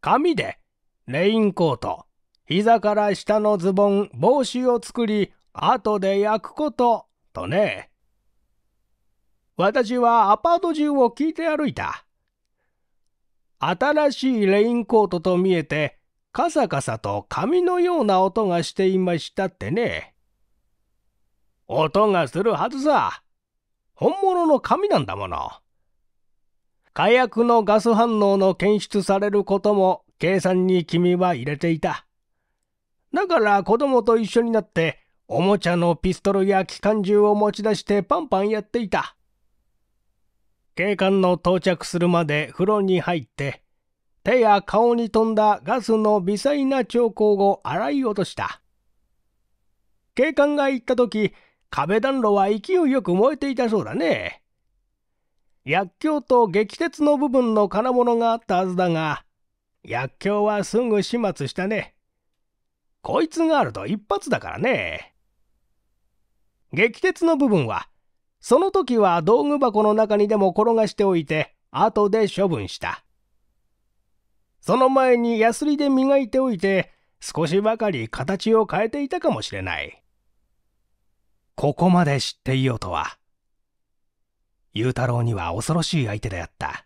紙で、レインコート、膝から下のズボン、帽子を作り、後で焼くこと、とね。私はアパート中を聞いて歩いた。新しいレインコートと見えて、カサカサと紙のような音がしていましたってね。音がするはずさ。本物の紙なんだもの。火薬のガス反応の検出されることも計算に君は入れていた。だから子供と一緒になって、おもちゃのピストルや機関銃を持ち出してパンパンやっていた。警官の到着するまで風呂に入って、手や顔に飛んだガスの微細な兆候を洗い落とした。警官が行った時、壁暖炉は勢いよく燃えていたそうだね。薬莢と激鉄の部分の金物があったはずだが、薬莢はすぐ始末したね。こいつがあると一発だからね。激鉄の部分はその時は道具箱の中にでも転がしておいて、後で処分した。その前にヤスリで磨いておいて、少しばかり形を変えていたかもしれない。ここまで知っていようとは。雄太郎には恐ろしい相手であった。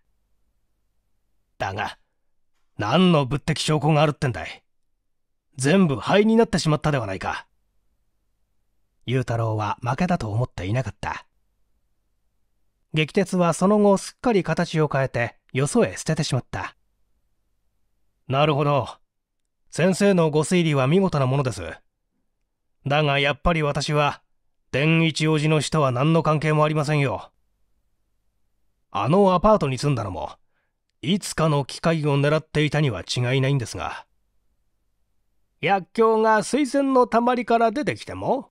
だが、何の物的証拠があるってんだい。全部灰になってしまったではないか。雄太郎は負けだと思っていなかった。撃鉄はその後すっかり形を変えてよそへ捨ててしまったなるほど先生のご推理は見事なものですだがやっぱり私は天一王子の死とは何の関係もありませんよあのアパートに住んだのもいつかの機会を狙っていたには違いないんですが薬莢が水仙のたまりから出てきても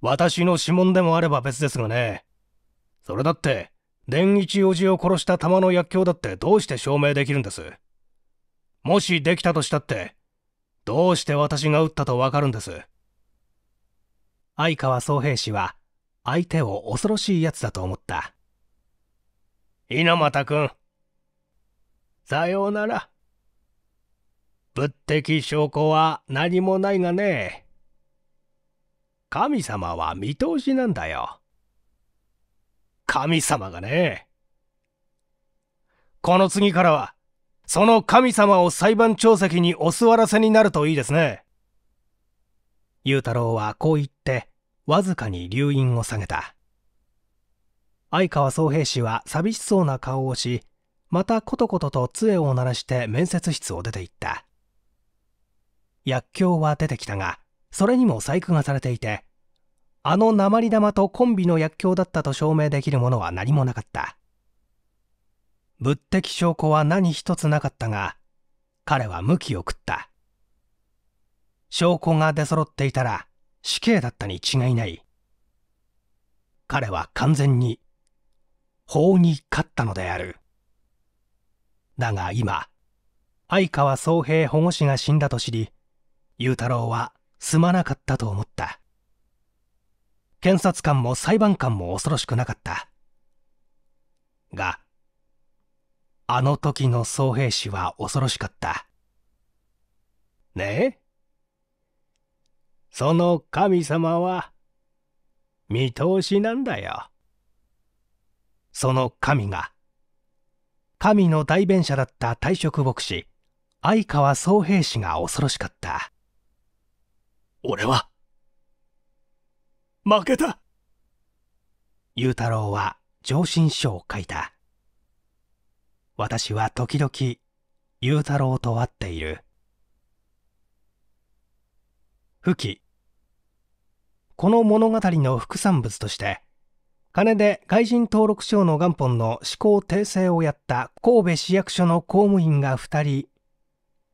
私の指紋でもあれば別ですがねそれだって、伝一おじを殺した玉の薬莢だってどうして証明できるんですもしできたとしたって、どうして私が撃ったとわかるんです相川宗平氏は、相手を恐ろしい奴だと思った。猪俣君。さようなら。物的証拠は何もないがね。神様は見通しなんだよ。神様がね。この次からは、その神様を裁判長席にお座らせになるといいですね。雄太郎はこう言って、わずかに留飲を下げた。相川宗平氏は寂しそうな顔をし、またコトコトと杖を鳴らして面接室を出て行った。薬莢は出てきたが、それにも細工がされていて、あの鉛玉とコンビの薬莢だったと証明できるものは何もなかった物的証拠は何一つなかったが彼は無きを食った証拠が出揃っていたら死刑だったに違いない彼は完全に法に勝ったのであるだが今相川宗平保護士が死んだと知り雄太郎はすまなかったと思った検察官も裁判官も恐ろしくなかったがあの時の総兵士は恐ろしかったねえその神様は見通しなんだよその神が神の代弁者だった退職牧師相川総兵士が恐ろしかった俺は負けた雄太郎は上申書を書いた私は時々雄太郎と会っている不記この物語の副産物として金で外人登録証の元本の施行訂正をやった神戸市役所の公務員が2人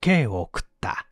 刑を送った